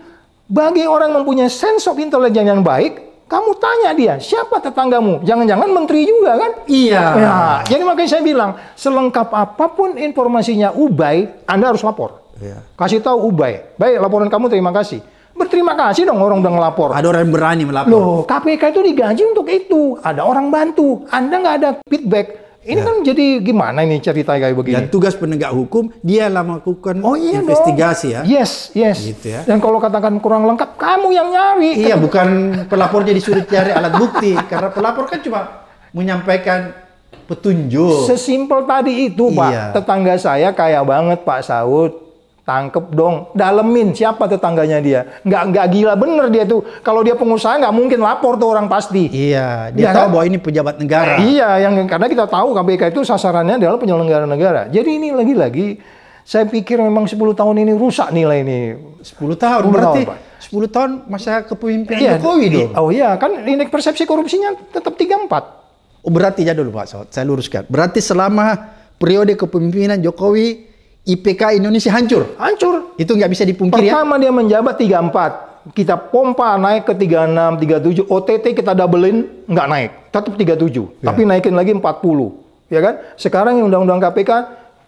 Bagi orang mempunyai sense of intelligence yang baik, kamu tanya dia, siapa tetanggamu? Jangan-jangan menteri juga kan? Iya. Ya, jadi makanya saya bilang, selengkap apapun informasinya Ubay, Anda harus lapor. Iya. Kasih tahu Ubay. Baik, laporan kamu terima kasih. Berterima kasih dong orang udah ngelapor. Ada orang yang berani melapor. Loh, KPK itu digaji untuk itu. Ada orang bantu. Anda nggak ada feedback. Ini ya. kan jadi gimana ini cerita kayak begini? Dan tugas penegak hukum dia lah melakukan oh, iya investigasi dong. ya. Yes, yes. Gitu ya. Dan kalau katakan kurang lengkap, kamu yang nyari. Iya, kan. bukan pelapornya disuruh cari alat bukti karena pelapor kan cuma menyampaikan petunjuk. Sesimpel tadi itu, iya. Pak. Tetangga saya kaya banget, Pak Saud tangkep dong, dalemin siapa tetangganya dia. Nggak nggak gila bener dia tuh. Kalau dia pengusaha nggak mungkin lapor tuh orang pasti. Iya, dia ya tahu kan? bahwa ini pejabat negara. Iya, yang karena kita tahu KPK itu sasarannya adalah penyelenggara negara. Jadi ini lagi-lagi saya pikir memang 10 tahun ini rusak nilai ini. 10 tahun berarti tahun, 10 tahun masa kepemimpinan iya, Jokowi dong. Oh iya, kan indeks persepsi korupsinya tetap 34. Oh berarti ya dulu Pak, saya luruskan. Berarti selama periode kepemimpinan Jokowi IPK Indonesia hancur. Hancur. Itu nggak bisa dipungkiri ya. Pertama ya? dia menjabat 34. Kita pompa naik ke 36, 37. OTT kita doublein, nggak naik. Tetap 37. Ya. Tapi naikin lagi 40. Ya kan? Sekarang yang Undang-Undang KPK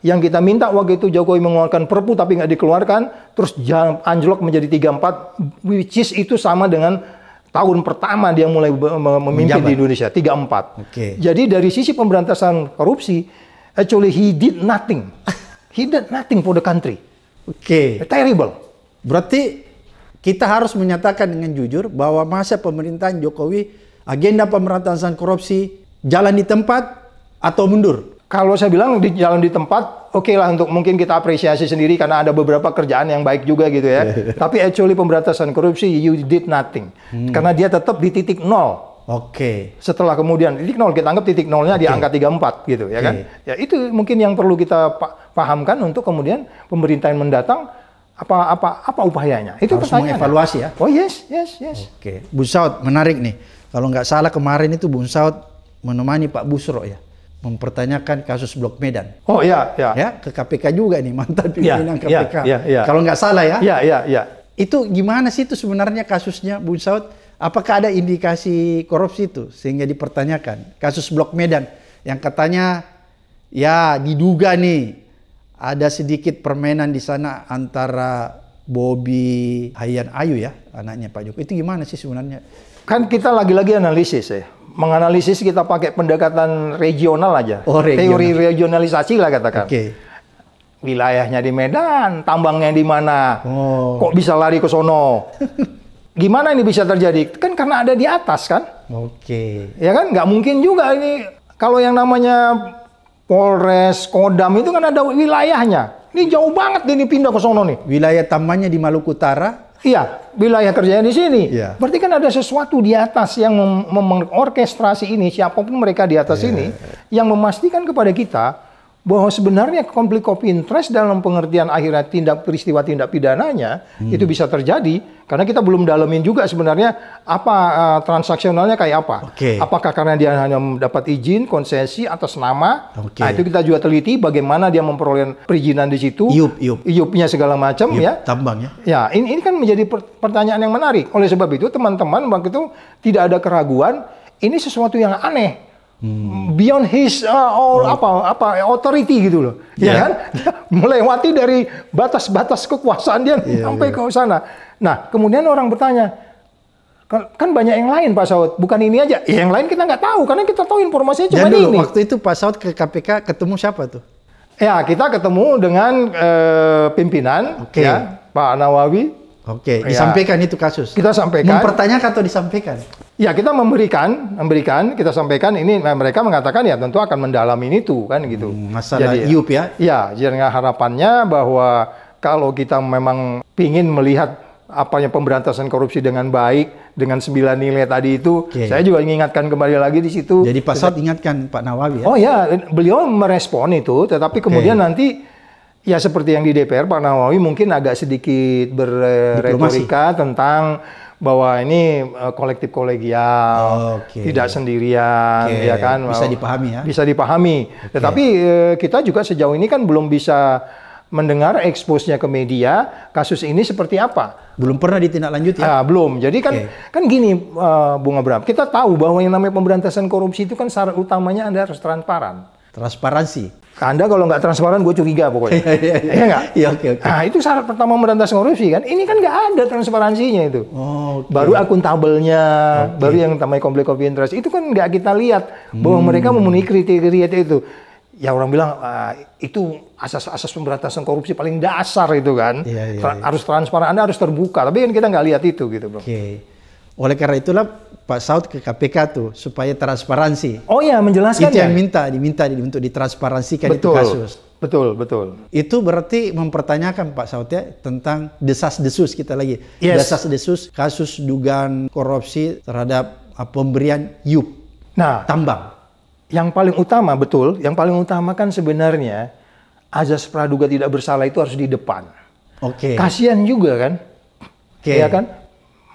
yang kita minta waktu itu Jokowi mengeluarkan perpu tapi nggak dikeluarkan, terus anjlok menjadi 34, which is itu sama dengan tahun pertama dia mulai memimpin Menjabat. di Indonesia 34. Oke. Okay. Jadi dari sisi pemberantasan korupsi actually he did nothing. He did nothing for the country. Oke. Okay. Terrible. Berarti kita harus menyatakan dengan jujur bahwa masa pemerintahan Jokowi agenda pemberantasan korupsi jalan di tempat atau mundur. Kalau saya bilang di jalan di tempat, oke okay lah untuk mungkin kita apresiasi sendiri karena ada beberapa kerjaan yang baik juga gitu ya. Tapi actually pemberantasan korupsi you did nothing. Hmm. Karena dia tetap di titik nol Oke. Okay. Setelah kemudian titik nol kita anggap titik nolnya okay. di angka 34 gitu ya okay. kan. Ya itu mungkin yang perlu kita pahamkan untuk kemudian pemerintah yang mendatang apa apa apa upayanya. Itu Harus pertanyaan. evaluasi ya. Oh yes, yes, yes. Oke. Okay. Bu Saud menarik nih. Kalau nggak salah kemarin itu Bu Saud menemani Pak Busro ya mempertanyakan kasus Blok Medan. Oh iya, iya. Ya, ke KPK juga nih mantan ya, pimpinan ya, KPK. Ya, ya, ya. Kalau nggak salah ya. Iya, iya, iya. Itu gimana sih itu sebenarnya kasusnya Bu Saud? Apakah ada indikasi korupsi itu sehingga dipertanyakan? Kasus Blok Medan yang katanya ya diduga nih ada sedikit permainan di sana antara Bobi Hayan Ayu ya anaknya Pak Jokowi itu gimana sih sebenarnya? Kan kita lagi-lagi analisis ya. Menganalisis kita pakai pendekatan regional aja. Oh, regional. Teori regionalisasi lah katakan. Oke. Okay wilayahnya di Medan, tambangnya di mana, oh. kok bisa lari ke sono. Gimana ini bisa terjadi? Kan karena ada di atas kan? Oke. Okay. Ya kan nggak mungkin juga ini kalau yang namanya Polres, Kodam itu kan ada wilayahnya. Ini jauh banget ini pindah ke sono nih. Wilayah tamannya di Maluku Utara. Iya, wilayah kerjanya di sini. Iya. Berarti kan ada sesuatu di atas yang mengorkestrasi mem ini, siapapun mereka di atas yeah. ini, yang memastikan kepada kita bahwa sebenarnya konflik of interest dalam pengertian akhirnya tindak peristiwa tindak pidananya hmm. itu bisa terjadi karena kita belum dalemin juga sebenarnya apa uh, transaksionalnya kayak apa. Okay. Apakah karena dia hanya mendapat izin konsesi atas nama? Okay. Nah, itu kita juga teliti bagaimana dia memperoleh perizinan di situ. Iup, iup. Iupnya segala macam iup, ya. Tambangnya. Ya, ini ini kan menjadi pertanyaan yang menarik. Oleh sebab itu teman-teman waktu itu tidak ada keraguan ini sesuatu yang aneh hmm. beyond his uh, or hmm. apa apa authority gitu loh ya yeah. ya kan dia melewati dari batas-batas kekuasaan dia yeah, sampai yeah. ke sana nah kemudian orang bertanya kan, kan banyak yang lain Pak Saud, bukan ini aja. Ya, yang lain kita nggak tahu karena kita tahu informasinya cuma dulu, ini. Waktu itu Pak Saud ke KPK ketemu siapa tuh? Ya kita ketemu dengan uh, pimpinan, okay. ya Pak Nawawi. Oke, okay. Ya. disampaikan itu kasus. Kita sampaikan. Mempertanyakan atau disampaikan? Ya kita memberikan, memberikan, kita sampaikan ini mereka mengatakan ya tentu akan mendalami itu kan gitu. Hmm, masalah jadi, IUP ya? Ya, jadi harapannya bahwa kalau kita memang ingin melihat apanya pemberantasan korupsi dengan baik dengan sembilan nilai tadi itu okay. saya juga ingatkan kembali lagi di situ. Jadi Pak Sat ingatkan Pak Nawawi ya. Oh ya, beliau merespon itu tetapi kemudian nanti ya seperti yang di DPR Pak Nawawi mungkin agak sedikit berretorika tentang bahwa ini uh, kolektif kolegial, okay. tidak sendirian, okay. ya kan? Bisa dipahami ya. Bisa dipahami. Okay. Tetapi uh, kita juga sejauh ini kan belum bisa mendengar eksposnya ke media kasus ini seperti apa. Belum pernah ditindaklanjuti ya? Uh, belum. Jadi kan okay. kan gini uh, eh, Bung Abraham, kita tahu bahwa yang namanya pemberantasan korupsi itu kan syarat utamanya Anda harus transparan. Transparansi. Anda kalau nggak transparan, gue curiga pokoknya. Iya, iya, iya. iya nggak? Iya, oke, oke. Nah, itu syarat pertama merantas korupsi kan. Ini kan nggak ada transparansinya itu. Oh, okay. Baru akuntabelnya, okay. baru yang namanya konflik of interest. Itu kan nggak kita lihat bahwa hmm. mereka memenuhi kriteria itu. Ya orang bilang, ah, itu asas-asas pemberantasan korupsi paling dasar itu kan. Iya, iya, iya. Harus transparan, Anda harus terbuka. Tapi kan kita nggak lihat itu gitu, Bro. Oke. Okay. Oleh karena itulah Pak Saud ke KPK tuh supaya transparansi. Oh ya, menjelaskan itu ya? yang minta diminta untuk ditransparansikan betul, itu kasus. Betul, betul. Itu berarti mempertanyakan Pak Saud ya tentang desas-desus kita lagi. Yes. Desas-desus kasus dugaan korupsi terhadap ah, pemberian yup. Nah, tambang. Yang paling utama betul, yang paling utama kan sebenarnya azas praduga tidak bersalah itu harus di depan. Oke. Okay. Kasihan juga kan? Oke. Okay. Ya kan?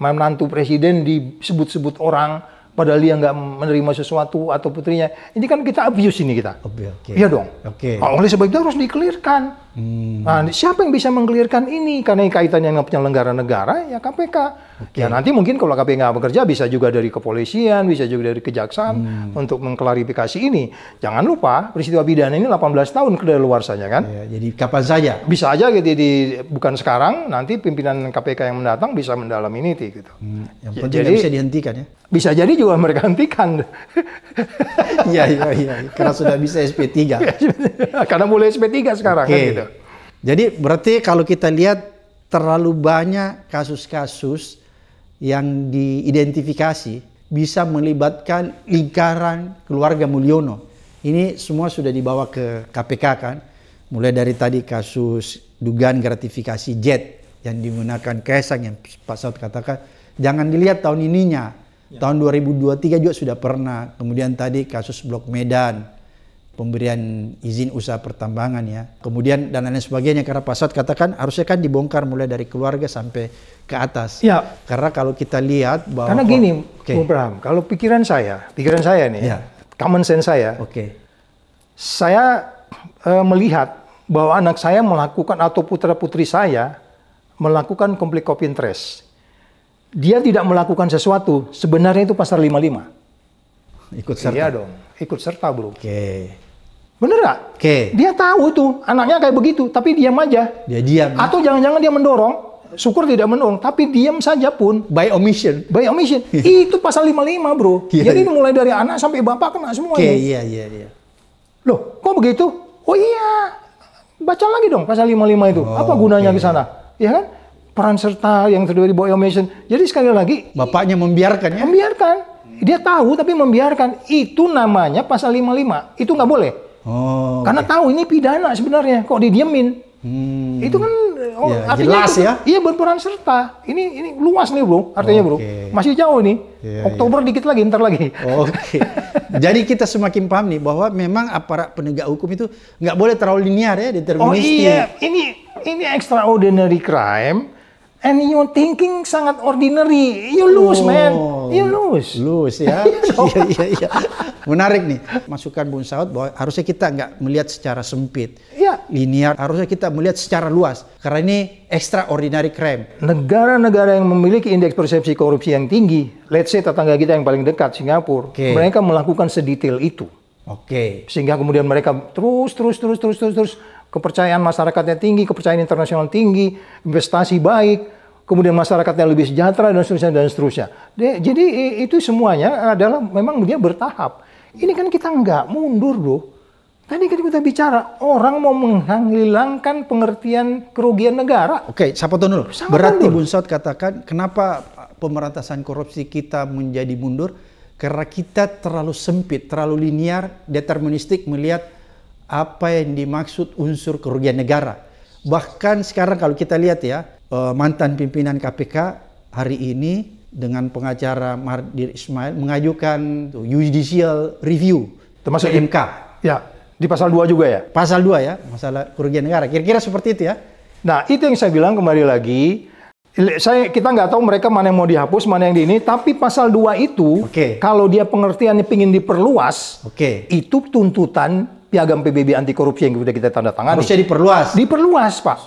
menantu presiden disebut-sebut orang padahal dia nggak menerima sesuatu atau putrinya. Ini kan kita abuse ini kita. Okay. Iya dong. Oke. Okay. Nah, oleh sebab itu harus dikelirkan. Hmm. Nah, siapa yang bisa mengklirkan ini? Karena ini kaitannya dengan penyelenggara negara ya KPK. Okay. Ya nanti mungkin kalau KPK nggak bekerja bisa juga dari kepolisian, bisa juga dari kejaksaan hmm. untuk mengklarifikasi ini. Jangan lupa peristiwa pidana ini 18 tahun saja kan. Ya, jadi kapan saja? Bisa aja gitu di bukan sekarang, nanti pimpinan KPK yang mendatang bisa mendalami ini gitu. Hmm. Yang ya, penting jadi, bisa dihentikan ya. Bisa jadi juga mereka hentikan. Iya iya iya karena sudah bisa SP3. Iya, karena mulai SP3 sekarang okay. kan gitu. Jadi berarti kalau kita lihat terlalu banyak kasus-kasus yang diidentifikasi bisa melibatkan lingkaran keluarga Mulyono. Ini semua sudah dibawa ke KPK kan. Mulai dari tadi kasus dugaan gratifikasi jet yang digunakan Kaisang yang Pak Saud katakan jangan dilihat tahun ininya. Ya. Tahun 2023 juga sudah pernah. Kemudian tadi kasus Blok Medan pemberian izin usaha pertambangan ya. Kemudian dan lain sebagainya karena Pak katakan harusnya kan dibongkar mulai dari keluarga sampai ke atas. Ya. Karena kalau kita lihat bahwa Karena gini, okay. Ibrahim kalau pikiran saya, pikiran saya nih, ya. ya. common sense saya. Oke. Okay. Saya e, melihat bahwa anak saya melakukan atau putra-putri saya melakukan konflik of interest. Dia tidak melakukan sesuatu, sebenarnya itu pasar 55. Ikut serta. Iya dong, ikut serta, Bro. Oke. Okay. Bener gak? Oke. Okay. Dia tahu itu anaknya kayak begitu, tapi diam aja. Dia diam. Atau jangan-jangan dia mendorong, syukur tidak mendorong, tapi diam saja pun. By omission. By omission. Itu pasal 55 bro. Yeah, Jadi yeah. mulai dari anak sampai bapak kena semua. Oke, iya, iya, iya. Loh, kok begitu? Oh iya, baca lagi dong pasal 55 itu. Oh, Apa gunanya okay. di sana? Ya kan? Peran serta yang terjadi by omission. Jadi sekali lagi. Bapaknya membiarkan ya? Membiarkan. Dia tahu tapi membiarkan. Itu namanya pasal 55. Itu nggak boleh. Oh, Karena okay. tahu ini pidana sebenarnya, kok didiemin. Hmm. Itu kan ya, oh, ya, artinya jelas itu, kan ya. Iya berperan serta. Ini ini luas nih bro, artinya okay. bro. Masih jauh nih. Ya, iya. Oktober ya. dikit lagi, ntar lagi. Oke. Okay. Jadi kita semakin paham nih bahwa memang aparat penegak hukum itu nggak boleh terlalu linear ya, oh, deterministik. Oh iya, ini ini extraordinary crime and you thinking sangat ordinary, you lose oh, man, you lose. Lose ya. Iya iya iya. Ya. Menarik nih masukan Bung Saud bahwa harusnya kita nggak melihat secara sempit, Yeah. linear, harusnya kita melihat secara luas karena ini extraordinary crime. Negara-negara yang memiliki indeks persepsi korupsi yang tinggi, let's say tetangga kita yang paling dekat Singapura, okay. mereka melakukan sedetail itu. Oke. Okay. Sehingga kemudian mereka terus terus terus terus terus terus kepercayaan masyarakatnya tinggi, kepercayaan internasional tinggi, investasi baik, kemudian masyarakatnya lebih sejahtera dan seterusnya dan seterusnya. Jadi itu semuanya adalah memang dia bertahap. Ini kan kita nggak mundur loh. Tadi kan kita bicara orang mau menghilangkan pengertian kerugian negara. Oke, siapa tuh dulu. Berarti dulu. Bun katakan kenapa pemberantasan korupsi kita menjadi mundur? Karena kita terlalu sempit, terlalu linear, deterministik melihat apa yang dimaksud unsur kerugian negara. Bahkan sekarang kalau kita lihat ya, eh, mantan pimpinan KPK hari ini dengan pengacara Mardir Ismail mengajukan judicial review termasuk MK. Ya, di pasal 2 juga ya. Pasal 2 ya, masalah kerugian negara. Kira-kira seperti itu ya. Nah, itu yang saya bilang kembali lagi, saya kita nggak tahu mereka mana yang mau dihapus, mana yang di ini, tapi pasal 2 itu okay. kalau dia pengertiannya ingin diperluas, okay. itu tuntutan piagam PBB anti korupsi yang sudah kita tanda tangan, Harusnya diperluas. Diperluas, Pak.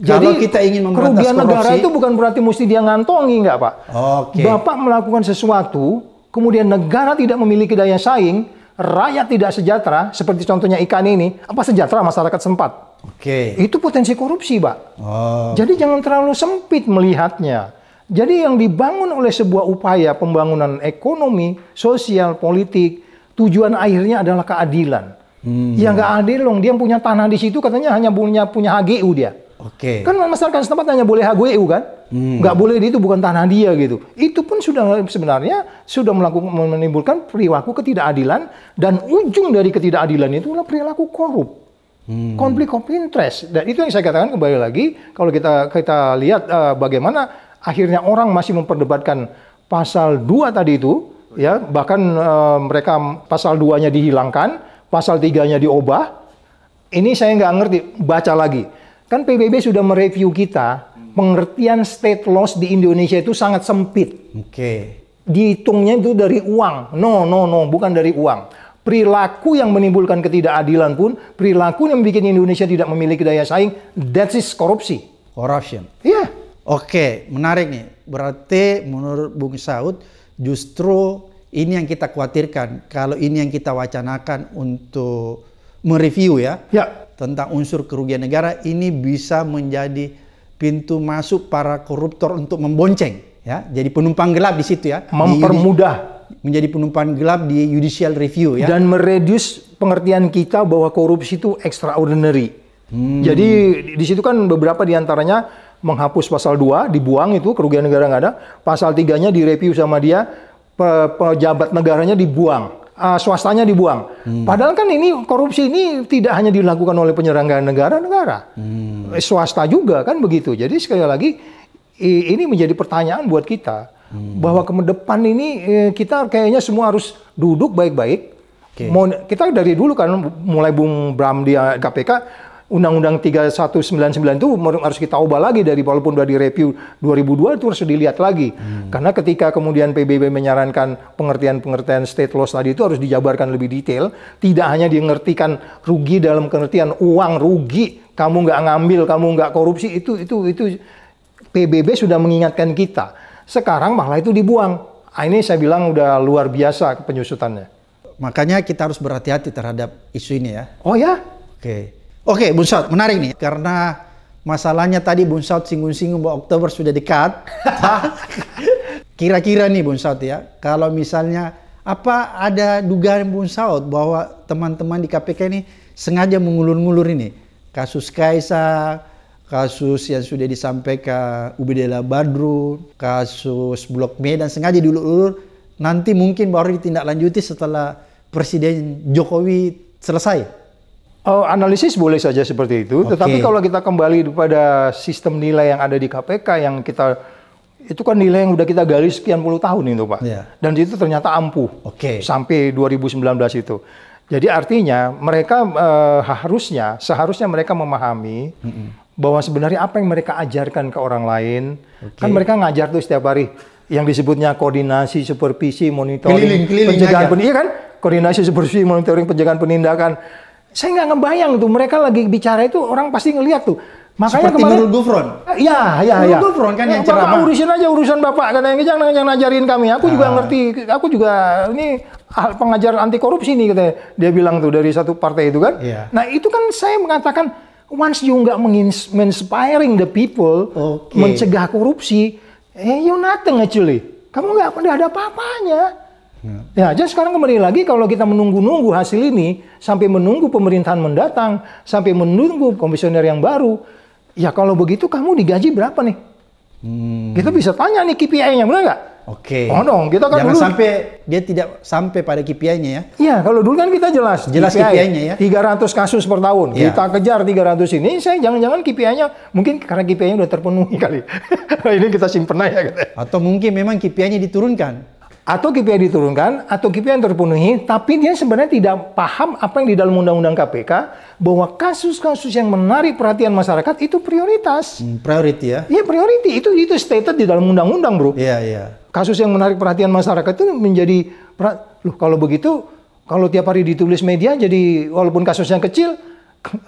Jadi Kalau kita ingin kerugian korupsi, negara itu bukan berarti mesti dia ngantongi, nggak Pak. Oke. Okay. Bapak melakukan sesuatu, kemudian negara tidak memiliki daya saing, rakyat tidak sejahtera, seperti contohnya ikan ini, apa sejahtera masyarakat sempat? Oke. Okay. Itu potensi korupsi, Pak. Oh. Jadi jangan terlalu sempit melihatnya. Jadi yang dibangun oleh sebuah upaya pembangunan ekonomi, sosial, politik, tujuan akhirnya adalah keadilan. Hmm. Ya nggak adil dong. Dia punya tanah di situ katanya hanya punya punya HGU dia. Oke. Okay. Kan masyarakat setempat hanya boleh HGU kan? Hmm. Nggak hmm. boleh itu bukan tanah dia gitu. Itu pun sudah sebenarnya sudah melakukan menimbulkan perilaku ketidakadilan dan ujung dari ketidakadilan itu adalah perilaku korup. Hmm. Konflik of interest. Dan itu yang saya katakan kembali lagi kalau kita kita lihat uh, bagaimana akhirnya orang masih memperdebatkan pasal 2 tadi itu ya bahkan uh, mereka pasal 2-nya dihilangkan pasal 3-nya diubah. Ini saya nggak ngerti, baca lagi. Kan PBB sudah mereview kita, pengertian state loss di Indonesia itu sangat sempit. Oke. Okay. Dihitungnya itu dari uang. No, no, no, bukan dari uang. Perilaku yang menimbulkan ketidakadilan pun, perilaku yang bikin Indonesia tidak memiliki daya saing, that is korupsi. Corruption. Iya. Yeah. Oke, okay, menarik nih. Berarti menurut Bung Saud, justru ini yang kita khawatirkan kalau ini yang kita wacanakan untuk mereview ya, ya. tentang unsur kerugian negara ini bisa menjadi pintu masuk para koruptor untuk membonceng ya. Jadi penumpang gelap di situ ya. Mempermudah menjadi penumpang gelap di judicial review ya. Dan meredus pengertian kita bahwa korupsi itu extraordinary. Hmm. Jadi di situ kan beberapa diantaranya menghapus pasal 2, dibuang itu kerugian negara nggak ada. Pasal 3-nya direview sama dia, pejabat negaranya dibuang, uh, swastanya dibuang. Hmm. Padahal kan ini korupsi ini tidak hanya dilakukan oleh penyelenggara negara-negara, hmm. Eh, swasta juga kan begitu. Jadi sekali lagi ini menjadi pertanyaan buat kita hmm. bahwa ke depan ini eh, kita kayaknya semua harus duduk baik-baik. Okay. kita dari dulu kan mulai Bung Bram di KPK eh, Undang-Undang 3199 itu harus kita ubah lagi dari walaupun sudah direview 2002 itu harus dilihat lagi. Hmm. Karena ketika kemudian PBB menyarankan pengertian-pengertian state loss tadi itu harus dijabarkan lebih detail, tidak hanya dimengertikan rugi dalam pengertian uang rugi, kamu nggak ngambil, kamu nggak korupsi itu itu itu PBB sudah mengingatkan kita. Sekarang malah itu dibuang. Ah, ini saya bilang udah luar biasa penyusutannya. Makanya kita harus berhati-hati terhadap isu ini ya. Oh ya? Oke. Okay. Oke, Bun Saud, menarik nih karena masalahnya tadi Bun singgung-singgung bahwa Oktober sudah dekat. Kira-kira nih Bun ya, kalau misalnya apa ada dugaan Bun bahwa teman-teman di KPK ini sengaja mengulur-ngulur ini kasus Kaisa, kasus yang sudah disampaikan Ubedela Badru, kasus Blok Medan sengaja diulur-ulur nanti mungkin baru ditindaklanjuti setelah Presiden Jokowi selesai. Uh, analisis boleh saja seperti itu, okay. tetapi kalau kita kembali kepada sistem nilai yang ada di KPK yang kita itu kan nilai yang udah kita garis sekian puluh tahun itu, Pak. Yeah. Dan itu ternyata ampuh. Okay. Sampai 2019 itu. Jadi artinya mereka uh, harusnya seharusnya mereka memahami mm -hmm. bahwa sebenarnya apa yang mereka ajarkan ke orang lain, okay. kan mereka ngajar tuh setiap hari yang disebutnya koordinasi, supervisi, monitoring, keliling, pencegahan penindakan, iya kan? Koordinasi, supervisi, monitoring, pencegahan penindakan saya nggak ngebayang tuh mereka lagi bicara itu orang pasti ngeliat tuh. Makanya Seperti kemarin Nurul Gufron. Iya, iya, iya. Nurul iya. Gufron kan ya, yang ceramah. Bapak urusin aja urusan Bapak katanya jangan jangan ngajarin kami. Aku ah. juga ngerti. Aku juga ini pengajar anti korupsi nih katanya. Dia bilang tuh dari satu partai itu kan. Yeah. Nah, itu kan saya mengatakan once you nggak menginspiring the people okay. mencegah korupsi, eh you nothing actually. Kamu nggak ada apa-apanya. Ya, jadi sekarang kembali lagi kalau kita menunggu-nunggu hasil ini sampai menunggu pemerintahan mendatang, sampai menunggu komisioner yang baru, ya kalau begitu kamu digaji berapa nih? Hmm. Kita bisa tanya nih KPI-nya, benar nggak? Oke. Okay. Oh dong, kita kan Jangan dulu sampai dia tidak sampai pada KPI-nya ya. Iya, kalau dulu kan kita jelas. Jelas KPI-nya KPI ya. 300 kasus per tahun. Ya. Kita kejar 300 ini, saya jangan-jangan KPI-nya mungkin karena KPI-nya sudah terpenuhi kali. ini kita simpen aja. Gitu. Atau mungkin memang KPI-nya diturunkan atau KPI diturunkan atau KPI yang terpenuhi, tapi dia sebenarnya tidak paham apa yang di dalam Undang-Undang KPK bahwa kasus-kasus yang menarik perhatian masyarakat itu prioritas. Hmm, priority ya? Iya priority itu itu stated di dalam Undang-Undang bro. Iya yeah, iya. Kasus yang menarik perhatian masyarakat itu menjadi loh kalau begitu kalau tiap hari ditulis media jadi walaupun kasus yang kecil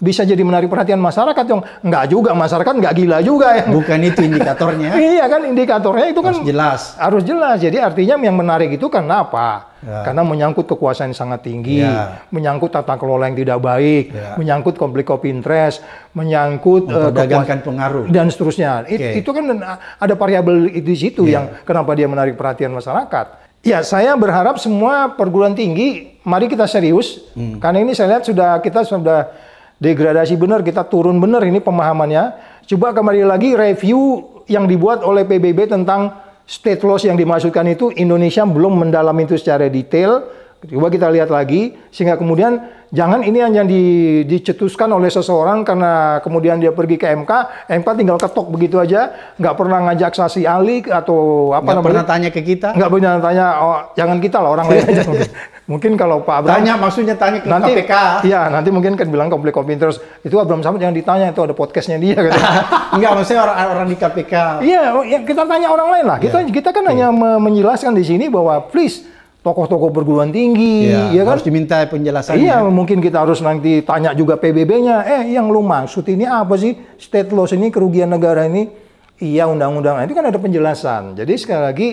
bisa jadi menarik perhatian masyarakat yang nggak juga masyarakat nggak gila juga ya bukan itu indikatornya iya kan indikatornya itu kan harus kan jelas harus jelas jadi artinya yang menarik itu karena apa ya. karena menyangkut kekuasaan yang sangat tinggi ya. menyangkut tata kelola yang tidak baik ya. menyangkut konflik of interest menyangkut kegagalan eh, uh, pengaruh dan seterusnya okay. It, itu kan ada variabel di situ ya. yang kenapa dia menarik perhatian masyarakat ya saya berharap semua perguruan tinggi mari kita serius hmm. karena ini saya lihat sudah kita sudah degradasi benar, kita turun benar ini pemahamannya. Coba kembali lagi review yang dibuat oleh PBB tentang state loss yang dimaksudkan itu Indonesia belum mendalami itu secara detail Coba kita lihat lagi, sehingga kemudian jangan ini hanya di, dicetuskan oleh seseorang karena kemudian dia pergi ke MK, MK tinggal ketok begitu aja, nggak pernah ngajak saksi ahli atau apa nggak namanya. pernah tanya ke kita. Nggak pernah tanya, oh, jangan kita lah orang lain aja. Mungkin. kalau Pak Abraham... Tanya, maksudnya tanya ke nanti, KPK. Iya, nanti mungkin kan bilang komplek komplek terus, itu Abraham Samad jangan ditanya, itu ada podcastnya dia. Gitu. Enggak, maksudnya orang, orang di KPK. Iya, oh, ya, kita tanya orang lain lah. Kita, yeah. kita kan yeah. hanya menjelaskan di sini bahwa please, tokoh-tokoh perguruan tinggi, ya, ya kan? Harus diminta penjelasan. Iya, mungkin kita harus nanti tanya juga PBB-nya. Eh, yang lu maksud ini apa sih? State loss ini kerugian negara ini? Iya, undang-undang. Nah, itu kan ada penjelasan. Jadi sekali lagi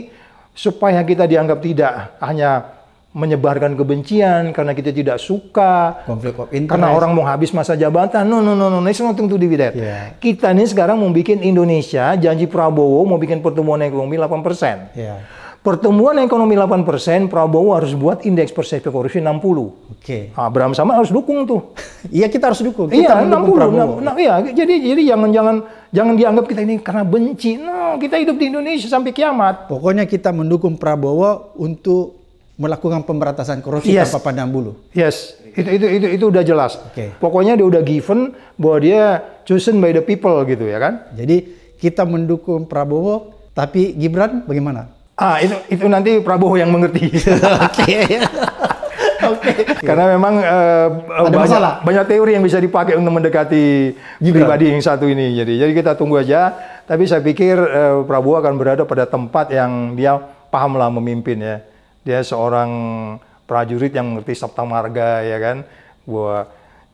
supaya kita dianggap tidak hanya menyebarkan kebencian karena kita tidak suka konflik karena orang mau habis masa jabatan no no no no it's nothing to do with yeah. kita ini sekarang mau bikin Indonesia janji Prabowo mau bikin pertumbuhan ekonomi 8% yeah pertumbuhan ekonomi 8%, Prabowo harus buat indeks persepsi korupsi 60. Oke. Okay. Abraham sama harus dukung tuh. Iya, kita harus dukung. iya, 60. puluh. Nah, nah, iya, jadi jadi jangan jangan jangan dianggap kita ini karena benci. No, kita hidup di Indonesia sampai kiamat. Pokoknya kita mendukung Prabowo untuk melakukan pemberantasan korupsi yes. tanpa pandang bulu. Yes, itu itu itu itu udah jelas. Okay. Pokoknya dia udah given bahwa dia chosen by the people gitu ya kan. Jadi kita mendukung Prabowo, tapi Gibran bagaimana? Ah, itu itu nanti Prabowo yang mengerti. Oke. Karena memang uh, banyak banyak teori yang bisa dipakai untuk mendekati Gibran. pribadi yang satu ini. Jadi jadi kita tunggu aja. Tapi saya pikir uh, Prabowo akan berada pada tempat yang dia pahamlah memimpin ya. Dia seorang prajurit yang mengerti sabta marga ya kan. Buah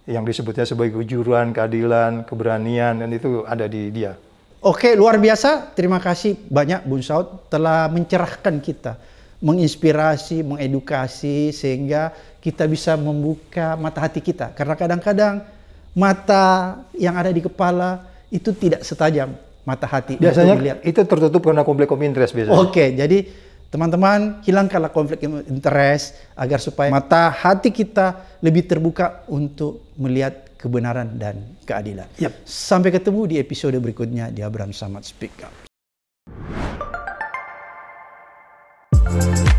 yang disebutnya sebagai kejuruan, keadilan, keberanian dan itu ada di dia. Oke, luar biasa. Terima kasih banyak Bun Saud telah mencerahkan kita, menginspirasi, mengedukasi sehingga kita bisa membuka mata hati kita. Karena kadang-kadang mata yang ada di kepala itu tidak setajam mata hati. Biasanya dilihat. itu tertutup karena konflik of interest biasanya. Oke, jadi teman-teman hilangkanlah konflik interest agar supaya mata hati kita lebih terbuka untuk melihat kebenaran dan keadilan. Yep. Sampai ketemu di episode berikutnya di Abraham Samad Speak Up.